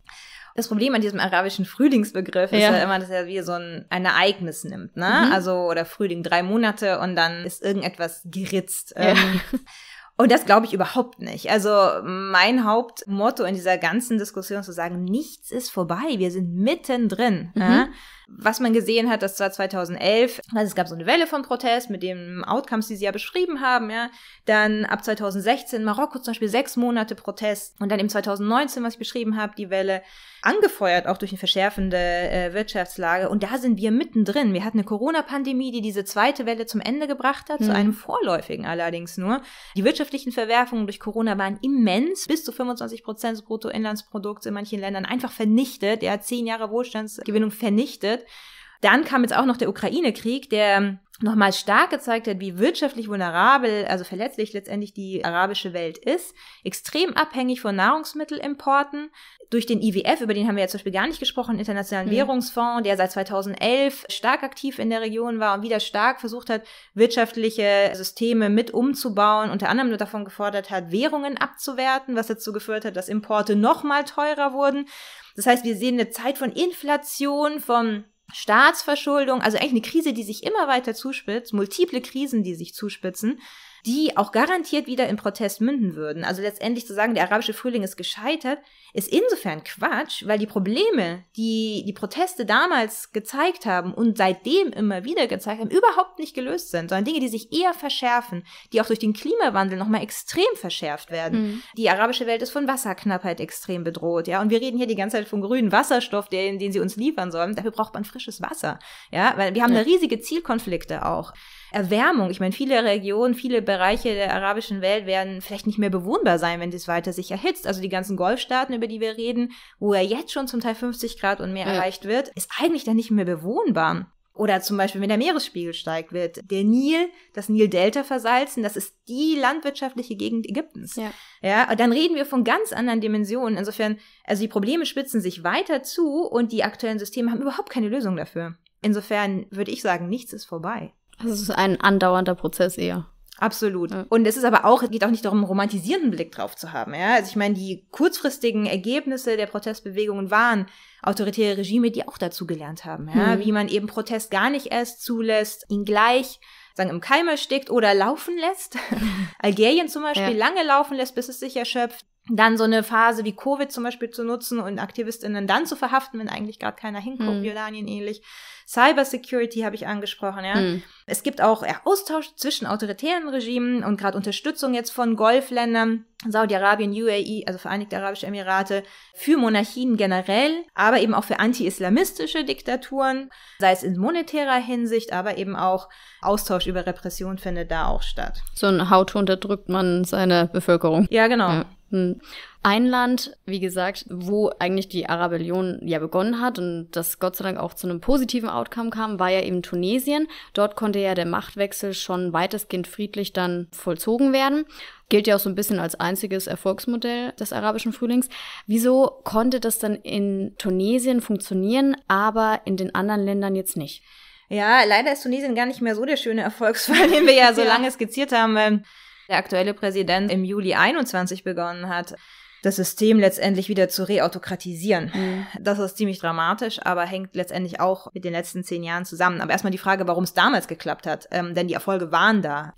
Das Problem an diesem arabischen Frühlingsbegriff ja. ist ja immer, dass er wie so ein, ein Ereignis nimmt, ne? Mhm. Also, oder Frühling drei Monate und dann ist irgendetwas geritzt. Ja. Ähm, und das glaube ich überhaupt nicht. Also mein Hauptmotto in dieser ganzen Diskussion ist zu sagen, nichts ist vorbei, wir sind mittendrin. Mhm. Ja? was man gesehen hat, das war 2011, also es gab so eine Welle von Protest mit den Outcomes, die sie ja beschrieben haben, ja. Dann ab 2016 Marokko zum Beispiel sechs Monate Protest und dann im 2019, was ich beschrieben habe, die Welle angefeuert auch durch eine verschärfende äh, Wirtschaftslage. Und da sind wir mittendrin. Wir hatten eine Corona-Pandemie, die diese zweite Welle zum Ende gebracht hat, mhm. zu einem vorläufigen allerdings nur. Die wirtschaftlichen Verwerfungen durch Corona waren immens, bis zu 25 Prozent des Bruttoinlandsprodukts in manchen Ländern einfach vernichtet. Ja, zehn Jahre Wohlstandsgewinnung vernichtet wird. Dann kam jetzt auch noch der Ukraine-Krieg, der nochmal stark gezeigt hat, wie wirtschaftlich vulnerabel, also verletzlich letztendlich die arabische Welt ist, extrem abhängig von Nahrungsmittelimporten. Durch den IWF, über den haben wir ja zum Beispiel gar nicht gesprochen, Internationalen mhm. Währungsfonds, der seit 2011 stark aktiv in der Region war und wieder stark versucht hat, wirtschaftliche Systeme mit umzubauen, unter anderem nur davon gefordert hat, Währungen abzuwerten, was dazu geführt hat, dass Importe nochmal teurer wurden. Das heißt, wir sehen eine Zeit von Inflation, von Staatsverschuldung, also eigentlich eine Krise, die sich immer weiter zuspitzt, multiple Krisen, die sich zuspitzen, die auch garantiert wieder im Protest münden würden. Also letztendlich zu sagen, der arabische Frühling ist gescheitert, ist insofern Quatsch, weil die Probleme, die die Proteste damals gezeigt haben und seitdem immer wieder gezeigt haben, überhaupt nicht gelöst sind, sondern Dinge, die sich eher verschärfen, die auch durch den Klimawandel nochmal extrem verschärft werden. Mhm. Die arabische Welt ist von Wasserknappheit extrem bedroht, ja, und wir reden hier die ganze Zeit von grünen Wasserstoff, den, den sie uns liefern sollen. Dafür braucht man frisches Wasser, ja, weil wir haben ja. da riesige Zielkonflikte auch. Erwärmung. Ich meine, viele Regionen, viele Bereiche der arabischen Welt werden vielleicht nicht mehr bewohnbar sein, wenn das weiter sich erhitzt. Also die ganzen Golfstaaten, über die wir reden, wo er jetzt schon zum Teil 50 Grad und mehr ja. erreicht wird, ist eigentlich dann nicht mehr bewohnbar. Oder zum Beispiel, wenn der Meeresspiegel steigt, wird der Nil, das Nildelta versalzen. Das ist die landwirtschaftliche Gegend Ägyptens. Ja. ja. dann reden wir von ganz anderen Dimensionen. Insofern, also die Probleme spitzen sich weiter zu und die aktuellen Systeme haben überhaupt keine Lösung dafür. Insofern würde ich sagen, nichts ist vorbei. Also es ist ein andauernder Prozess eher. Absolut. Ja. Und es ist aber auch, geht auch nicht darum, romantisierenden Blick drauf zu haben. Ja? Also ich meine, die kurzfristigen Ergebnisse der Protestbewegungen waren autoritäre Regime, die auch dazu gelernt haben, ja? Mhm. wie man eben Protest gar nicht erst zulässt, ihn gleich sagen im Keimer steckt oder laufen lässt. *laughs* Algerien zum Beispiel ja. lange laufen lässt, bis es sich erschöpft. Dann so eine Phase wie Covid zum Beispiel zu nutzen und AktivistInnen dann zu verhaften, wenn eigentlich gerade keiner hinguckt, mhm. Jordanien ähnlich. Cybersecurity habe ich angesprochen, ja. Mhm. Es gibt auch Austausch zwischen autoritären Regimen und gerade Unterstützung jetzt von Golfländern, Saudi-Arabien, UAE, also Vereinigte Arabische Emirate, für Monarchien generell, aber eben auch für anti-islamistische Diktaturen, sei es in monetärer Hinsicht, aber eben auch Austausch über Repression findet da auch statt. So ein Haut unterdrückt man seine Bevölkerung. Ja, genau. Ja. Hm. Ein Land, wie gesagt, wo eigentlich die Arabellion ja begonnen hat und das Gott sei Dank auch zu einem positiven Outcome kam, war ja eben Tunesien. Dort konnte ja der Machtwechsel schon weitestgehend friedlich dann vollzogen werden. Gilt ja auch so ein bisschen als einziges Erfolgsmodell des arabischen Frühlings. Wieso konnte das dann in Tunesien funktionieren, aber in den anderen Ländern jetzt nicht? Ja, leider ist Tunesien gar nicht mehr so der schöne Erfolgsfall, *laughs* den wir ja so ja. lange skizziert haben der aktuelle Präsident im Juli 21 begonnen hat, das System letztendlich wieder zu reautokratisieren. Mhm. Das ist ziemlich dramatisch, aber hängt letztendlich auch mit den letzten zehn Jahren zusammen. Aber erstmal die Frage, warum es damals geklappt hat, ähm, denn die Erfolge waren da.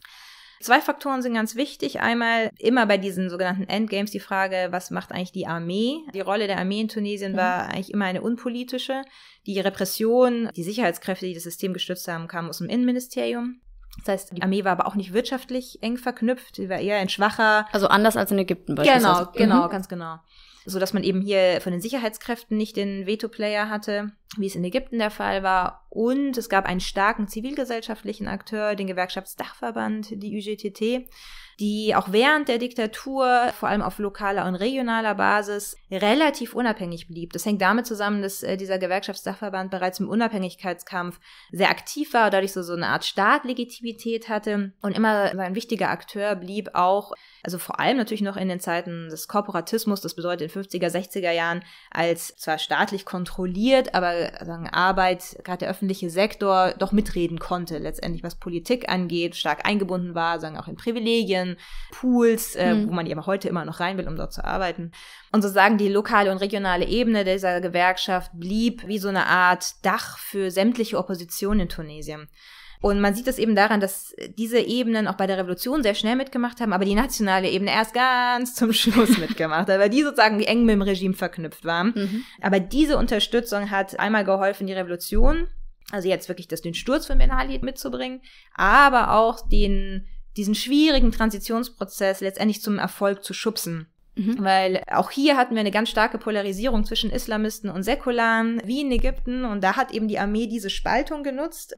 Zwei Faktoren sind ganz wichtig. Einmal immer bei diesen sogenannten Endgames die Frage, was macht eigentlich die Armee? Die Rolle der Armee in Tunesien mhm. war mhm. eigentlich immer eine unpolitische. Die Repression, die Sicherheitskräfte, die das System gestützt haben, kamen aus dem Innenministerium. Das heißt, die Armee war aber auch nicht wirtschaftlich eng verknüpft, sie war eher ein schwacher. Also anders als in Ägypten beispielsweise. Genau, mhm. genau, mhm. ganz genau. So dass man eben hier von den Sicherheitskräften nicht den Veto-Player hatte, wie es in Ägypten der Fall war. Und es gab einen starken zivilgesellschaftlichen Akteur, den Gewerkschaftsdachverband, die UGTT, die auch während der Diktatur, vor allem auf lokaler und regionaler Basis, relativ unabhängig blieb. Das hängt damit zusammen, dass äh, dieser Gewerkschaftsdachverband bereits im Unabhängigkeitskampf sehr aktiv war, dadurch so, so eine Art Staatlegitimität hatte und immer ein wichtiger Akteur blieb, auch, also vor allem natürlich noch in den Zeiten des Korporatismus, das bedeutet in 50er, 60er Jahren, als zwar staatlich kontrolliert, aber sagen, Arbeit, gerade der öffentliche Sektor, doch mitreden konnte, letztendlich was Politik angeht, stark eingebunden war, sagen auch in Privilegien Pools, äh, mhm. wo man aber heute immer noch rein will, um dort zu arbeiten. Und sozusagen die lokale und regionale Ebene dieser Gewerkschaft blieb wie so eine Art Dach für sämtliche Opposition in Tunesien. Und man sieht das eben daran, dass diese Ebenen auch bei der Revolution sehr schnell mitgemacht haben, aber die nationale Ebene erst ganz zum Schluss *laughs* mitgemacht hat, weil die sozusagen wie eng mit dem Regime verknüpft waren. Mhm. Aber diese Unterstützung hat einmal geholfen, die Revolution, also jetzt wirklich das, den Sturz von Ben Ali mitzubringen, aber auch den diesen schwierigen Transitionsprozess letztendlich zum Erfolg zu schubsen. Mhm. Weil auch hier hatten wir eine ganz starke Polarisierung zwischen Islamisten und Säkularen, wie in Ägypten. Und da hat eben die Armee diese Spaltung genutzt.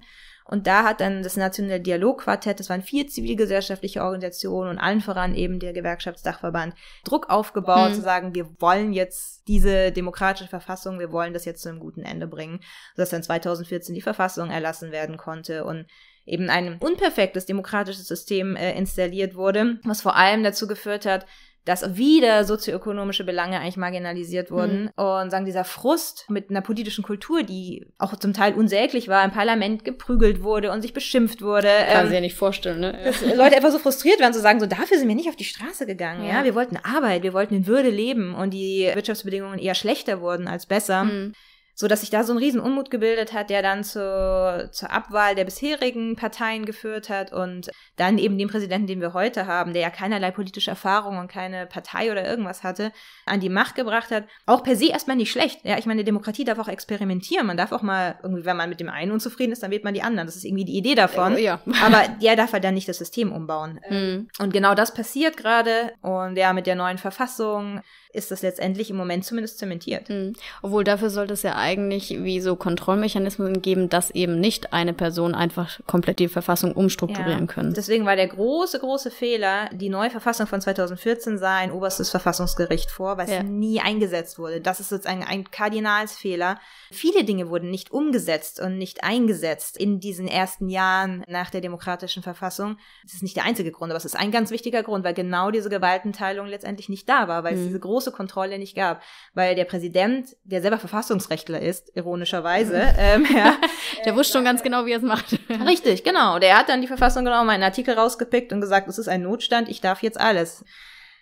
Und da hat dann das Nationale Dialogquartett, das waren vier zivilgesellschaftliche Organisationen und allen voran eben der Gewerkschaftsdachverband, Druck aufgebaut, mhm. zu sagen, wir wollen jetzt diese demokratische Verfassung, wir wollen das jetzt zu einem guten Ende bringen, sodass dann 2014 die Verfassung erlassen werden konnte. Und eben ein unperfektes demokratisches System äh, installiert wurde, was vor allem dazu geführt hat, dass wieder sozioökonomische Belange eigentlich marginalisiert mhm. wurden. Mhm. Und sagen, dieser Frust mit einer politischen Kultur, die auch zum Teil unsäglich war, im Parlament geprügelt wurde und sich beschimpft wurde. Kann ähm, sich ja nicht vorstellen, ne? Dass Leute einfach so frustriert werden, zu sagen, so dafür sind wir nicht auf die Straße gegangen, ja. ja? Wir wollten Arbeit, wir wollten in Würde leben und die Wirtschaftsbedingungen eher schlechter wurden als besser. Mhm so dass sich da so ein riesen Unmut gebildet hat, der dann zur, zur Abwahl der bisherigen Parteien geführt hat und dann eben den Präsidenten, den wir heute haben, der ja keinerlei politische Erfahrung und keine Partei oder irgendwas hatte, an die Macht gebracht hat. Auch per se erstmal nicht schlecht. Ja, ich meine, Demokratie darf auch experimentieren. Man darf auch mal irgendwie, wenn man mit dem einen unzufrieden ist, dann wählt man die anderen. Das ist irgendwie die Idee davon. Äh, ja. *laughs* Aber der darf halt dann nicht das System umbauen. Mhm. Und genau das passiert gerade und ja, mit der neuen Verfassung ist das letztendlich im Moment zumindest zementiert. Mhm. Obwohl dafür sollte es ja eigentlich wie so Kontrollmechanismen geben, dass eben nicht eine Person einfach komplett die Verfassung umstrukturieren ja. können. Deswegen war der große, große Fehler, die neue Verfassung von 2014 sah ein oberstes Verfassungsgericht vor, weil es nie eingesetzt wurde. Das ist sozusagen ein Kardinalsfehler. Viele Dinge wurden nicht umgesetzt und nicht eingesetzt in diesen ersten Jahren nach der demokratischen Verfassung. Das ist nicht der einzige Grund, aber es ist ein ganz wichtiger Grund, weil genau diese Gewaltenteilung letztendlich nicht da war, weil mhm. es diese große große Kontrolle nicht gab, weil der Präsident, der selber Verfassungsrechtler ist, ironischerweise, *laughs* ähm, ja, der äh, wusste schon ganz äh, genau, wie er es macht. *laughs* Richtig, genau. Der hat dann die Verfassung genommen, einen Artikel rausgepickt und gesagt, es ist ein Notstand, ich darf jetzt alles.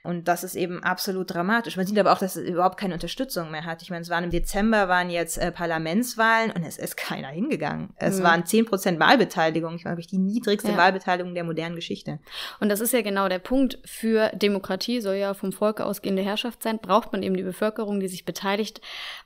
Und das ist eben absolut dramatisch. Man sieht aber auch, dass es überhaupt keine Unterstützung mehr hat. Ich meine, es waren im Dezember waren jetzt äh, Parlamentswahlen und es ist keiner hingegangen. Es mhm. waren 10 Prozent Wahlbeteiligung. Ich glaube, die niedrigste ja. Wahlbeteiligung der modernen Geschichte. Und das ist ja genau der Punkt. Für Demokratie soll ja vom Volk ausgehende Herrschaft sein. Braucht man eben die Bevölkerung, die sich beteiligt.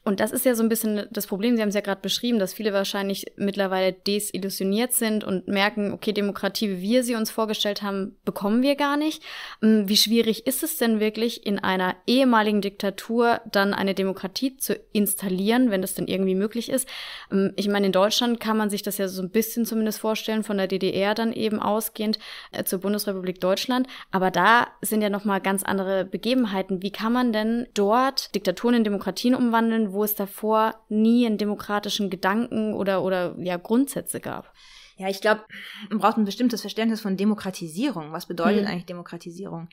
Und das ist ja so ein bisschen das Problem. Sie haben es ja gerade beschrieben, dass viele wahrscheinlich mittlerweile desillusioniert sind und merken, okay, Demokratie, wie wir sie uns vorgestellt haben, bekommen wir gar nicht. Ähm, wie schwierig ist es? es denn wirklich in einer ehemaligen Diktatur dann eine Demokratie zu installieren, wenn das denn irgendwie möglich ist? Ähm, ich meine, in Deutschland kann man sich das ja so ein bisschen zumindest vorstellen, von der DDR dann eben ausgehend äh, zur Bundesrepublik Deutschland. Aber da sind ja nochmal ganz andere Begebenheiten. Wie kann man denn dort Diktaturen in Demokratien umwandeln, wo es davor nie einen demokratischen Gedanken oder, oder ja, Grundsätze gab? Ja, ich glaube, man braucht ein bestimmtes Verständnis von Demokratisierung. Was bedeutet hm. eigentlich Demokratisierung?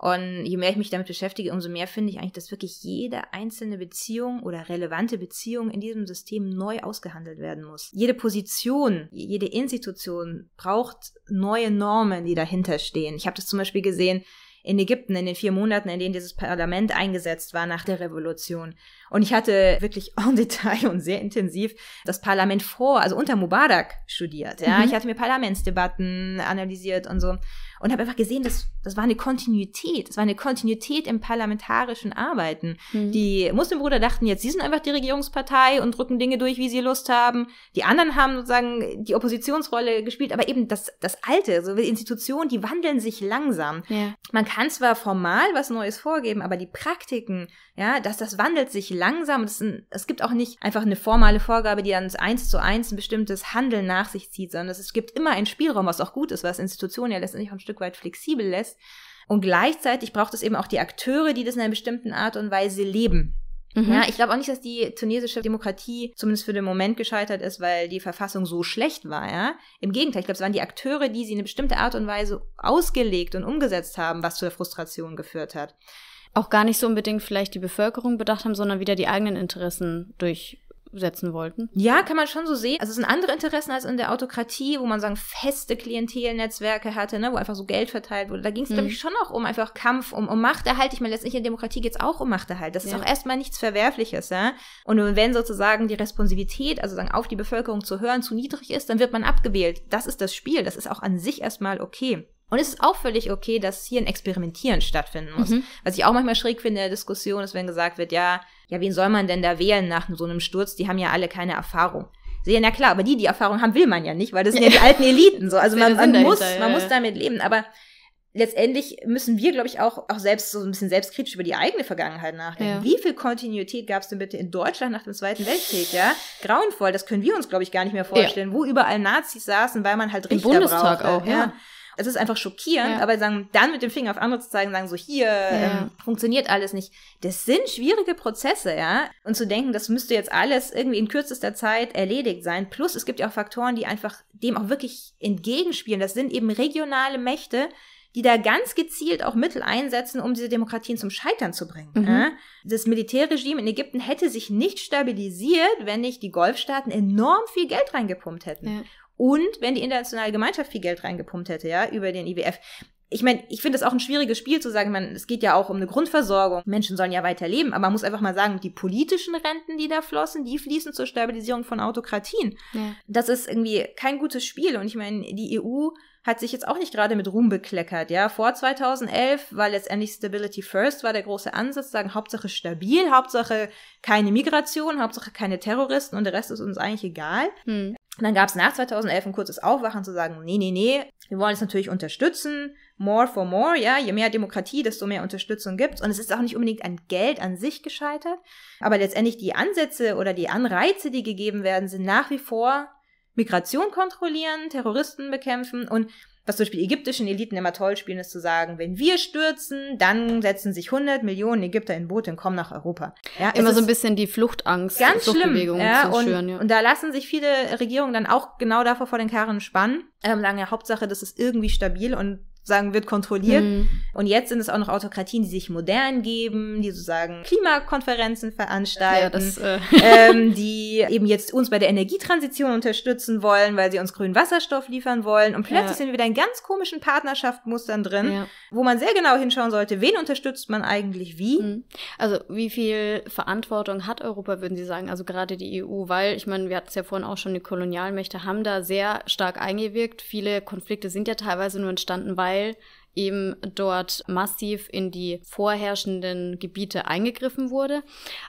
Und je mehr ich mich damit beschäftige, umso mehr finde ich eigentlich, dass wirklich jede einzelne Beziehung oder relevante Beziehung in diesem System neu ausgehandelt werden muss. Jede Position, jede Institution braucht neue Normen, die dahinter stehen. Ich habe das zum Beispiel gesehen in Ägypten in den vier Monaten, in denen dieses Parlament eingesetzt war nach der Revolution. Und ich hatte wirklich *laughs* en Detail und sehr intensiv das Parlament vor, also unter Mubarak studiert. Ja, mhm. ich hatte mir Parlamentsdebatten analysiert und so und habe einfach gesehen, dass das war eine Kontinuität, das war eine Kontinuität im parlamentarischen Arbeiten. Mhm. Die Muslimbrüder dachten jetzt, sie sind einfach die Regierungspartei und drücken Dinge durch, wie sie Lust haben. Die anderen haben sozusagen die Oppositionsrolle gespielt, aber eben das das alte, so also Institutionen, die wandeln sich langsam. Ja. Man kann zwar formal was Neues vorgeben, aber die Praktiken, ja, dass das wandelt sich langsam. Ein, es gibt auch nicht einfach eine formale Vorgabe, die dann eins zu eins ein bestimmtes Handeln nach sich zieht, sondern es gibt immer einen Spielraum, was auch gut ist, was Institutionen ja letztendlich auch ein Stück weit flexibel lässt. Und gleichzeitig braucht es eben auch die Akteure, die das in einer bestimmten Art und Weise leben. Mhm. Ja, ich glaube auch nicht, dass die tunesische Demokratie zumindest für den Moment gescheitert ist, weil die Verfassung so schlecht war. Ja? Im Gegenteil, ich glaube, es waren die Akteure, die sie in eine bestimmte Art und Weise ausgelegt und umgesetzt haben, was zu der Frustration geführt hat auch gar nicht so unbedingt vielleicht die Bevölkerung bedacht haben, sondern wieder die eigenen Interessen durch setzen wollten. Ja, kann man schon so sehen. Also es sind andere Interessen als in der Autokratie, wo man sagen feste Klientelnetzwerke hatte, ne, wo einfach so Geld verteilt wurde. Da ging es, mhm. glaube ich, schon auch um einfach Kampf, um, um Machterhalt. Ich meine, letztlich in der Demokratie geht es auch um Machterhalt. Das ja. ist auch erstmal nichts Verwerfliches. Ja? Und wenn sozusagen die Responsivität, also sagen, auf die Bevölkerung zu hören, zu niedrig ist, dann wird man abgewählt. Das ist das Spiel. Das ist auch an sich erstmal okay. Und es ist auch völlig okay, dass hier ein Experimentieren stattfinden muss. Mhm. Was ich auch manchmal schräg finde in der Diskussion, ist, wenn gesagt wird, ja, ja, wen soll man denn da wählen nach so einem Sturz? Die haben ja alle keine Erfahrung. Ja, na klar, aber die, die Erfahrung haben, will man ja nicht, weil das sind ja die alten Eliten so. Also man, man muss, man muss damit leben. Aber letztendlich müssen wir, glaube ich, auch, auch selbst so ein bisschen selbstkritisch über die eigene Vergangenheit nachdenken. Ja. Wie viel Kontinuität gab es denn bitte in Deutschland nach dem Zweiten Weltkrieg? Ja, grauenvoll. Das können wir uns, glaube ich, gar nicht mehr vorstellen, ja. wo überall Nazis saßen, weil man halt Richter Im Bundestag brauchte. auch, ja. ja es ist einfach schockierend, ja. aber sagen, dann mit dem Finger auf andere zu zeigen, sagen so, hier ja. ähm, funktioniert alles nicht. Das sind schwierige Prozesse, ja. Und zu denken, das müsste jetzt alles irgendwie in kürzester Zeit erledigt sein. Plus, es gibt ja auch Faktoren, die einfach dem auch wirklich entgegenspielen. Das sind eben regionale Mächte, die da ganz gezielt auch Mittel einsetzen, um diese Demokratien zum Scheitern zu bringen. Mhm. Das Militärregime in Ägypten hätte sich nicht stabilisiert, wenn nicht die Golfstaaten enorm viel Geld reingepumpt hätten. Ja. Und wenn die internationale Gemeinschaft viel Geld reingepumpt hätte, ja, über den IWF. Ich meine, ich finde es auch ein schwieriges Spiel zu sagen, man, es geht ja auch um eine Grundversorgung. Menschen sollen ja weiter leben, aber man muss einfach mal sagen, die politischen Renten, die da flossen, die fließen zur Stabilisierung von Autokratien. Ja. Das ist irgendwie kein gutes Spiel. Und ich meine, die EU hat sich jetzt auch nicht gerade mit Ruhm bekleckert, ja. Vor 2011 war letztendlich Stability First, war der große Ansatz, sagen, Hauptsache stabil, Hauptsache keine Migration, Hauptsache keine Terroristen und der Rest ist uns eigentlich egal. Hm. Und dann gab es nach 2011 ein kurzes Aufwachen zu sagen, nee, nee, nee, wir wollen es natürlich unterstützen, more for more, ja, je mehr Demokratie, desto mehr Unterstützung gibt's. Und es ist auch nicht unbedingt an Geld an sich gescheitert, aber letztendlich die Ansätze oder die Anreize, die gegeben werden, sind nach wie vor Migration kontrollieren, Terroristen bekämpfen und was zum Beispiel ägyptischen Eliten immer toll spielen, ist zu sagen, wenn wir stürzen, dann setzen sich 100 Millionen Ägypter in Boote und kommen nach Europa. Ja, immer so ein bisschen die Fluchtangst, ganz Fluchtbewegung schlimm, ja, zu und, schüren. Ja. Und da lassen sich viele Regierungen dann auch genau davor vor den Karren spannen. Ähm, lange Hauptsache, das ist irgendwie stabil und sagen, wird kontrolliert. Mhm. Und jetzt sind es auch noch Autokratien, die sich modern geben, die sozusagen Klimakonferenzen veranstalten, ja, das, äh *laughs* ähm, *laughs* die eben jetzt uns bei der Energietransition unterstützen wollen, weil sie uns grünen Wasserstoff liefern wollen. Und plötzlich ja. sind wir wieder in ganz komischen Partnerschaftsmustern drin, ja. wo man sehr genau hinschauen sollte, wen unterstützt man eigentlich wie. Mhm. Also wie viel Verantwortung hat Europa, würden Sie sagen, also gerade die EU, weil ich meine, wir hatten es ja vorhin auch schon, die Kolonialmächte haben da sehr stark eingewirkt. Viele Konflikte sind ja teilweise nur entstanden, weil weil eben dort massiv in die vorherrschenden Gebiete eingegriffen wurde.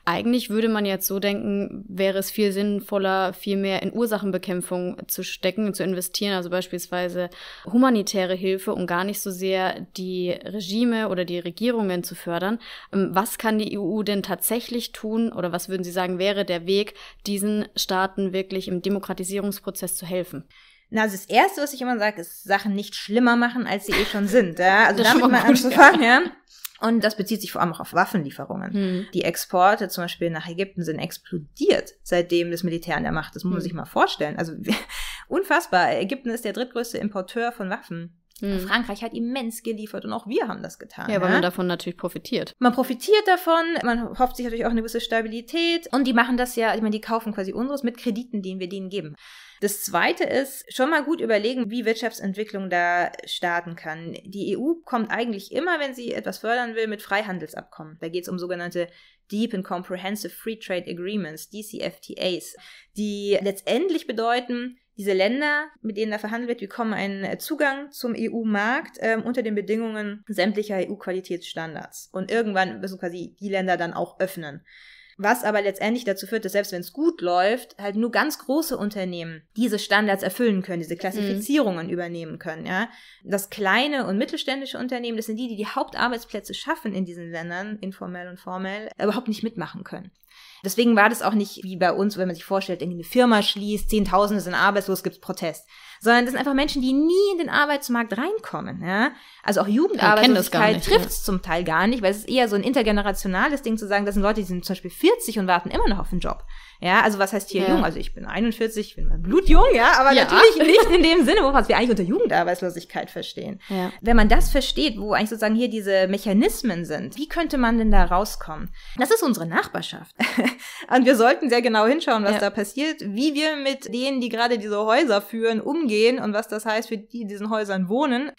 Eigentlich würde man jetzt so denken, wäre es viel sinnvoller, viel mehr in Ursachenbekämpfung zu stecken, zu investieren, also beispielsweise humanitäre Hilfe um gar nicht so sehr die Regime oder die Regierungen zu fördern. Ähm, was kann die EU denn tatsächlich tun oder was würden Sie sagen, wäre der Weg, diesen Staaten wirklich im Demokratisierungsprozess zu helfen? Na, also das Erste, was ich immer sage, ist Sachen nicht schlimmer machen, als sie eh schon sind. Ja? Also das damit mal gut, anzufangen. Ja. ja. Und das bezieht sich vor allem auch auf Waffenlieferungen. Hm. Die Exporte zum Beispiel nach Ägypten sind explodiert, seitdem das Militär an der Macht ist. Muss man hm. sich mal vorstellen. Also *laughs* unfassbar. Ägypten ist der drittgrößte Importeur von Waffen. Hm. Frankreich hat immens geliefert und auch wir haben das getan. Ja, weil ja? man davon natürlich profitiert. Man profitiert davon, man hofft sich natürlich auch eine gewisse Stabilität und die machen das ja, ich meine, die kaufen quasi unseres mit Krediten, die wir denen geben. Das Zweite ist, schon mal gut überlegen, wie Wirtschaftsentwicklung da starten kann. Die EU kommt eigentlich immer, wenn sie etwas fördern will, mit Freihandelsabkommen. Da geht es um sogenannte Deep and Comprehensive Free Trade Agreements, DCFTAs, die letztendlich bedeuten, diese Länder, mit denen da verhandelt wird, bekommen einen Zugang zum EU-Markt äh, unter den Bedingungen sämtlicher EU-Qualitätsstandards. Und irgendwann müssen quasi die Länder dann auch öffnen. Was aber letztendlich dazu führt, dass selbst wenn es gut läuft, halt nur ganz große Unternehmen diese Standards erfüllen können, diese mhm. Klassifizierungen mhm. übernehmen können. Ja? Das kleine und mittelständische Unternehmen, das sind die, die die Hauptarbeitsplätze schaffen in diesen Ländern, informell und formell, überhaupt nicht mitmachen können. Deswegen war das auch nicht wie bei uns, wenn man sich vorstellt, irgendwie eine Firma schließt, Zehntausende sind arbeitslos, gibt's Protest sondern das sind einfach Menschen, die nie in den Arbeitsmarkt reinkommen. Ja? Also auch Jugendarbeitslosigkeit trifft es ja. zum Teil gar nicht, weil es ist eher so ein intergenerationales Ding zu sagen, das sind Leute, die sind zum Beispiel 40 und warten immer noch auf einen Job. Ja, also was heißt hier ja. jung? Also ich bin 41, ich bin mal blutjung, ja, aber natürlich nicht in dem Sinne, was wir eigentlich unter Jugendarbeitslosigkeit verstehen. Wenn man das versteht, wo eigentlich sozusagen hier diese Mechanismen sind, wie könnte man denn da rauskommen? Das ist unsere Nachbarschaft. *laughs* und wir sollten sehr genau hinschauen, was da passiert, wie wir mit denen, die gerade diese Häuser führen, umgehen hingehen und was das heißt für die, die in diesen Häusern wohnen.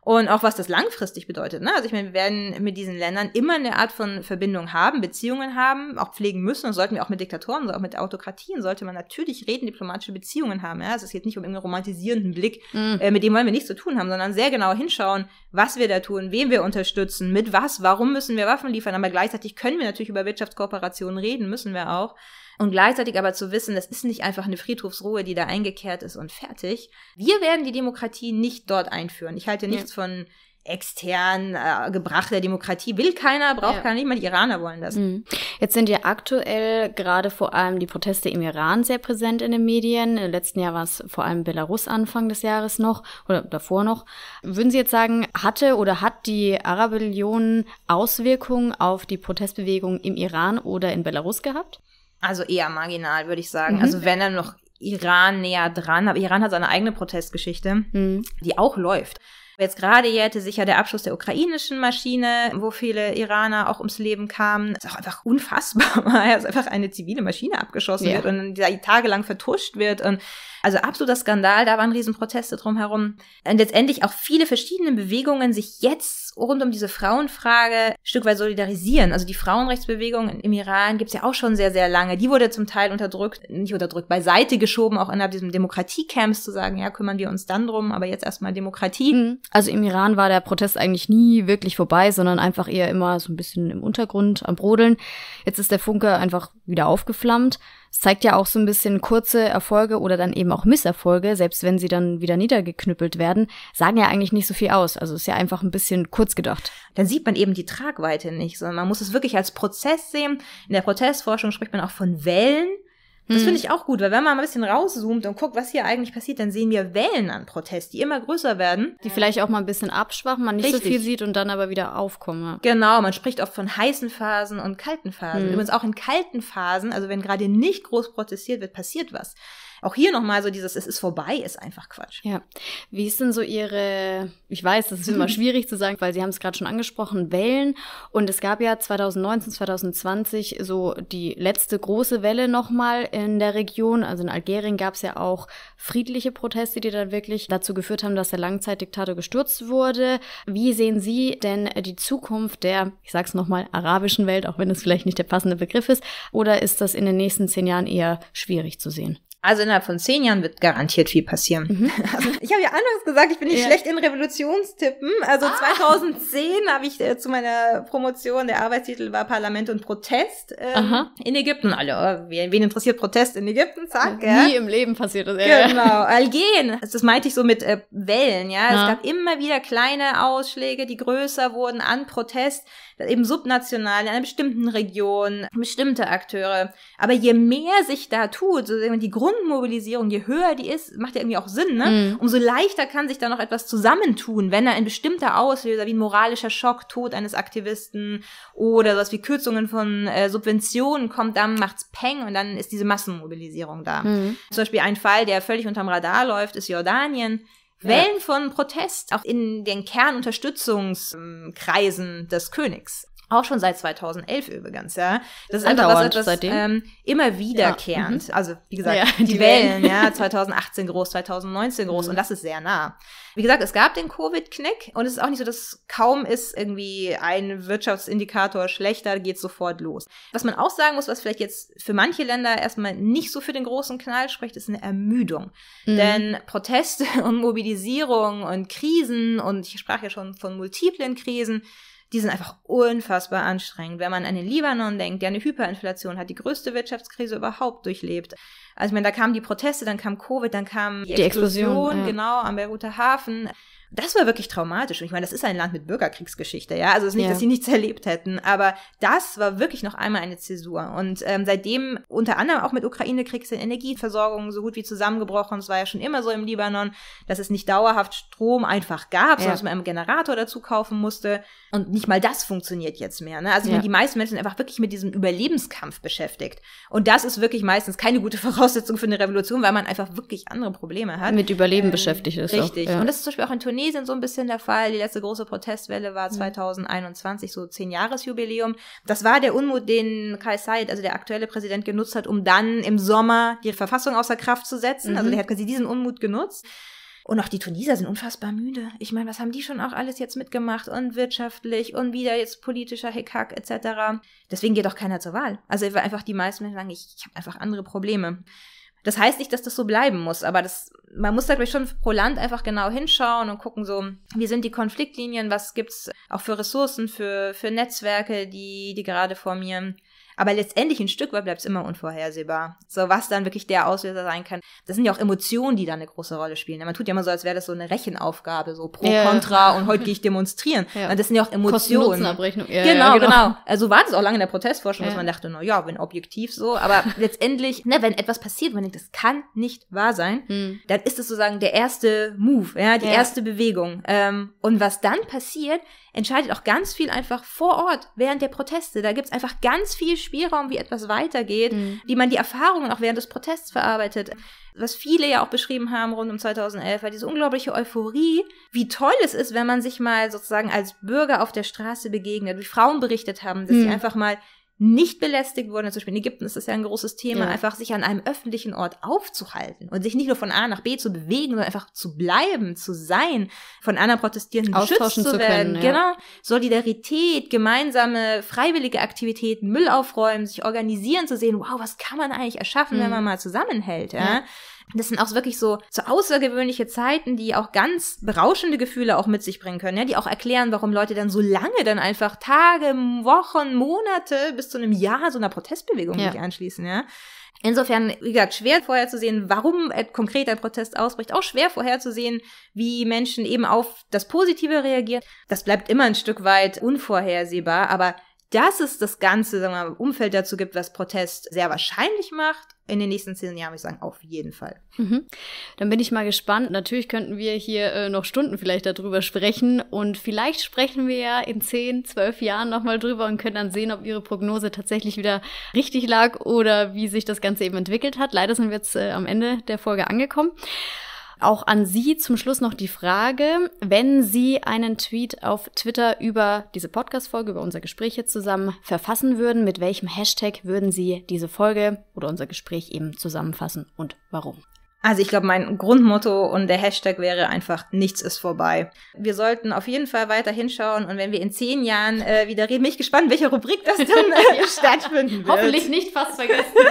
Und auch was das langfristig bedeutet. Ne? Also ich meine, wir werden mit diesen Ländern immer eine Art von Verbindung haben, Beziehungen haben, auch pflegen müssen und sollten wir auch mit Diktatoren, auch mit Autokratien, sollte man natürlich reden, diplomatische Beziehungen haben. Ja? Also es geht nicht um irgendeinen romantisierenden Blick, mhm. äh, mit dem wollen wir nichts zu tun haben, sondern sehr genau hinschauen, was wir da tun, wen wir unterstützen, mit was, warum müssen wir Waffen liefern, aber gleichzeitig können wir natürlich über Wirtschaftskooperationen reden, müssen wir auch. Und gleichzeitig aber zu wissen, das ist nicht einfach eine Friedhofsruhe, die da eingekehrt ist und fertig. Wir werden die Demokratie nicht dort einführen. Ich halte nichts ja. von extern äh, gebrachter Demokratie. Will keiner, braucht ja. keiner, nicht mal die Iraner wollen das. Mhm. Jetzt sind ja aktuell gerade vor allem die Proteste im Iran sehr präsent in den Medien. Im letzten Jahr war es vor allem Belarus Anfang des Jahres noch oder davor noch. Würden Sie jetzt sagen, hatte oder hat die Arabellion Auswirkungen auf die Protestbewegung im Iran oder in Belarus gehabt? Also eher marginal, würde ich sagen. Also mhm. Also wenn er noch Iran näher dran, aber Iran hat seine eigene Protestgeschichte, mhm. die auch läuft. Jetzt gerade jährte sich ja der Abschluss der ukrainischen Maschine, wo viele Iraner auch ums Leben kamen. Das ist auch einfach unfassbar, *laughs* weil es einfach eine zivile Maschine abgeschossen ja. wird und die tagelang vertuscht wird. Und also absoluter Skandal, da waren Riesenproteste drumherum. Und letztendlich auch viele verschiedene Bewegungen sich jetzt rund um diese Frauenfrage ein Stück weit solidarisieren. Also die Frauenrechtsbewegung im Iran gibt's ja auch schon sehr, sehr lange. Die wurde zum Teil unterdrückt, nicht unterdrückt, beiseite geschoben, auch innerhalb diesem Demokratiecamps zu sagen, ja, kümmern wir uns dann drum, aber jetzt erstmal Demokratie. Mhm. Also im Iran war der Protest eigentlich nie wirklich vorbei, sondern einfach eher immer so ein bisschen im Untergrund am Brodeln. Jetzt ist der Funke einfach wieder aufgeflammt. Es zeigt ja auch so ein bisschen kurze Erfolge oder dann eben auch Misserfolge, selbst wenn sie dann wieder niedergeknüppelt werden, sagen ja eigentlich nicht so viel aus. Also ist ja einfach ein bisschen kurz gedacht. Dann sieht man eben die Tragweite nicht, sondern man muss es wirklich als Prozess sehen. In der Protestforschung spricht man auch von Wellen. Das finde hm. ich auch gut, weil wenn man mal ein bisschen rauszoomt und guckt, was hier eigentlich passiert, dann sehen wir Wellen an Protest, die immer größer werden. Die vielleicht auch mal ein bisschen abschwachen, man nicht Richtig. so viel sieht und dann aber wieder aufkommen. Ja. Genau, man spricht oft von heißen Phasen und kalten Phasen. Mhm. Übrigens auch in kalten Phasen, also wenn gerade nicht groß protestiert wird, passiert was auch hier nochmal so dieses, es ist vorbei, ist einfach Quatsch. Ja. Wie ist denn so Ihre, ich weiß, das ist immer *laughs* schwierig zu sagen, weil Sie haben es gerade schon angesprochen, Wellen. Und es gab ja 2019, 2020 so die letzte große Welle nochmal in der Region. Also in Algerien gab es ja auch friedliche Proteste, die dann wirklich dazu geführt haben, dass der Langzeitdiktator gestürzt wurde. Wie sehen Sie denn die Zukunft der, ich sag's nochmal, arabischen Welt, auch wenn es vielleicht nicht der passende Begriff ist? Oder ist das in den nächsten zehn Jahren eher schwierig zu sehen? Also innerhalb von zehn Jahren wird garantiert viel passieren. Mhm. *laughs* Also, ich habe ja anfangs gesagt, ich bin nicht ja. schlecht in Revolutionstippen. Also ah. 2010 habe ich äh, zu meiner Promotion, der Arbeitstitel war Parlament und Protest ähm, in Ägypten. Alle, oh, wen, interessiert Protest in Ägypten? Zack. Ja, nie ja. im Leben passiert das. Ja. Genau. Algen, also das meinte ich so mit äh, Wellen. Ja, es gab immer wieder kleine Ausschläge, die größer wurden an Protest eben subnational in einer bestimmten Region, bestimmte Akteure. Aber je mehr sich da tut, so die Grundmobilisierung, je höher die ist, macht ja irgendwie auch Sinn, ne? Mm. Umso leichter kann sich da noch etwas zusammentun, wenn da ein bestimmter Auslöser wie ein moralischer Schock, Tod eines Aktivisten oder sowas wie Kürzungen von äh, Subventionen kommt, dann macht's Peng und dann ist diese Massenmobilisierung da. Mm. Zum Beispiel ein Fall, der völlig unterm Radar läuft, ist Jordanien. Wellen ja. von Protest, auch in den Kernunterstützungskreisen des Königs. Auch schon seit 2011 übrigens, ja. Das ist einfach was, etwas ähm, immer wiederkehrend. Ja. Mhm. Also, wie gesagt, ja, *laughs* die, die, Wellen, ja, 2018 groß, 2019 groß mhm. und das ist sehr nah. Wie gesagt, es gab den Covid-Knick und es ist auch nicht so, dass kaum ist irgendwie ein Wirtschaftsindikator schlechter, geht sofort los. Was man auch sagen muss, was vielleicht jetzt für manche Länder erstmal nicht so für den großen Knall spricht, ist eine Ermüdung. Mhm. Denn Proteste *laughs* und Mobilisierung und Krisen und ich sprach ja schon von multiplen Krisen, die sind einfach unfassbar anstrengend. Wenn man an den Libanon denkt, der eine Hyperinflation hat, die größte Wirtschaftskrise überhaupt durchlebt. Also ich meine, da kamen die Proteste, dann kam Covid, dann kam die, die Explosion, Explosion ja. genau, am Beiruter Hafen. Das war wirklich traumatisch. Und ich meine, das ist ein Land mit Bürgerkriegsgeschichte, ja. Also es ist nicht, ja. dass sie nichts *laughs* erlebt hätten, aber das war wirklich noch einmal eine Zäsur. Und ähm, seitdem unter anderem auch mit Ukraine-Krieg sind Energieversorgung so gut wie zusammengebrochen. Es war ja schon immer so im Libanon, dass es nicht dauerhaft Strom einfach gab, ja. sondern dass man einen Generator dazu kaufen musste. Und nicht mal das funktioniert jetzt mehr. Ne? Also ich meine, die meisten Menschen sind einfach wirklich mit diesem Überlebenskampf beschäftigt. Und das ist wirklich meistens keine gute Voraussetzung Voraussetzung für eine Revolution, weil man einfach wirklich andere Probleme hat. Mit Überleben ähm, beschäftigt ist. Richtig. Auch, ja. Und das ist zum Beispiel auch in Tunesien so ein bisschen der Fall. Die letzte große Protestwelle war 2021, mhm. so zehn Jahresjubiläum. Das war der Unmut, den Kai Said, also der aktuelle Präsident, genutzt hat, um dann im Sommer die Verfassung außer Kraft zu setzen. Also mhm. Also der hat quasi diesen Unmut genutzt. Und auch die Tuniser sind unfassbar müde. Ich meine, was haben die schon auch alles jetzt mitgemacht und wirtschaftlich und wieder jetzt politischer Hickhack etc. Deswegen geht auch keiner zur Wahl. Also einfach die meisten sagen, ich, ich habe einfach andere Probleme. Das heißt nicht, dass das so bleiben muss, aber das, man muss da gleich schon pro Land einfach genau hinschauen und gucken so, wie sind die Konfliktlinien, was gibt's auch für Ressourcen, für, für Netzwerke, die, die gerade formieren. Aber letztendlich ein Stück weit bleibt es immer unvorhersehbar. So was dann wirklich der Auslöser sein kann. Das sind ja auch Emotionen, die da eine große Rolle spielen. Man tut ja immer so, als wäre das so eine Rechenaufgabe, so pro, yeah. contra und heute gehe ich *laughs* demonstrieren. Ja. Und das sind ja auch Emotionen. Ja, genau, ja, genau, genau. genau. Also war das auch lange in der Protestforschung, dass man dachte, na ja, wenn objektiv so. Aber *laughs* letztendlich, ne, wenn etwas passiert, wenn man denkt, das kann nicht wahr sein, hm. dann ist es sozusagen der erste Move, ja, die erste Bewegung. Ähm, und was dann passiert, entscheidet auch ganz viel einfach vor Ort während der Proteste. Da gibt es einfach ganz viel Spielraum, wie etwas weitergeht, mhm. wie man die Erfahrungen auch während des Protests verarbeitet. Was viele ja auch beschrieben haben rund um 2011, war diese unglaubliche Euphorie, wie toll es ist, wenn man sich mal sozusagen als Bürger auf der Straße begegnet, wie Frauen berichtet haben, dass mhm. sie einfach mal nicht belästigt wurden, zum Beispiel in Ägypten ist das ja ein großes Thema, ja. einfach sich an einem öffentlichen Ort aufzuhalten und sich nicht nur von A nach B zu bewegen, sondern einfach zu bleiben, zu sein, von anderen Protestierenden austauschen zu, zu werden. Können, ja. Genau. Solidarität, gemeinsame freiwillige Aktivitäten, Müll aufräumen, sich organisieren zu sehen, wow, was kann man eigentlich erschaffen, mhm. wenn man mal zusammenhält, ja. ja. Das sind auch wirklich so, so außergewöhnliche Zeiten, die auch ganz berauschende Gefühle auch mit sich bringen können, ja, die auch erklären, warum Leute dann so lange dann einfach Tage, Wochen, Monate bis zu einem Jahr so einer Protestbewegung ja. anschließen, ja. Insofern, wie gesagt, schwer vorherzusehen, warum konkret ein Protest ausbricht, auch schwer vorherzusehen, wie Menschen eben auf das Positive reagieren. Das bleibt immer ein Stück weit unvorhersehbar, aber dass es das ganze sagen wir mal, Umfeld dazu gibt, was Protest sehr wahrscheinlich macht. In den nächsten zehn Jahren würde ich sagen, auf jeden Fall. Mhm. Dann bin ich mal gespannt. Natürlich könnten wir hier äh, noch Stunden vielleicht darüber sprechen und vielleicht sprechen wir ja in zehn, zwölf Jahren nochmal drüber und können dann sehen, ob Ihre Prognose tatsächlich wieder richtig lag oder wie sich das Ganze eben entwickelt hat. Leider sind wir jetzt äh, am Ende der Folge angekommen. Auch an Sie zum Schluss noch die Frage, wenn Sie einen Tweet auf Twitter über diese Podcast-Folge, über unser Gespräch jetzt zusammen verfassen würden, mit welchem Hashtag würden Sie diese Folge oder unser Gespräch eben zusammenfassen und warum? Also ich glaube, mein Grundmotto und der Hashtag wäre einfach, nichts ist vorbei. Wir sollten auf jeden Fall weiter hinschauen und wenn wir in zehn Jahren äh, wieder reden, bin ich gespannt, welche Rubrik das dann *laughs* äh, ja. stattfinden wird. Hoffentlich nicht fast vergessen. *laughs*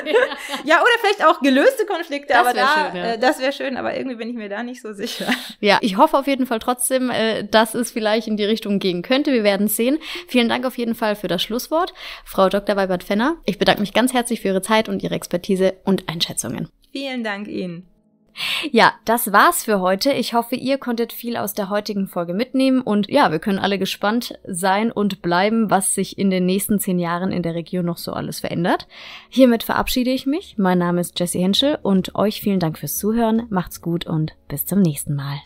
ja, oder vielleicht auch gelöste Konflikte, das aber da, schön, ja. äh, das wäre schön, aber irgendwie bin ich mir da nicht so sicher. Ja, ich hoffe auf jeden Fall trotzdem, äh, dass es vielleicht in die Richtung gehen könnte. Wir werden sehen. Vielen Dank auf jeden Fall für das Schlusswort, Frau Dr. Weibert Fenner. Ich bedanke mich ganz herzlich für Ihre Zeit und Ihre Expertise und Einschätzungen. Vielen Dank Ihnen. Ja, das war's für heute. Ich hoffe, ihr konntet viel aus der heutigen Folge mitnehmen und ja, wir können alle gespannt sein und bleiben, was sich in den nächsten zehn Jahren in der Region noch so alles verändert. Hiermit verabschiede ich mich. Mein Name ist Jessie Henschel und euch vielen Dank fürs Zuhören. Macht's gut und bis zum nächsten Mal.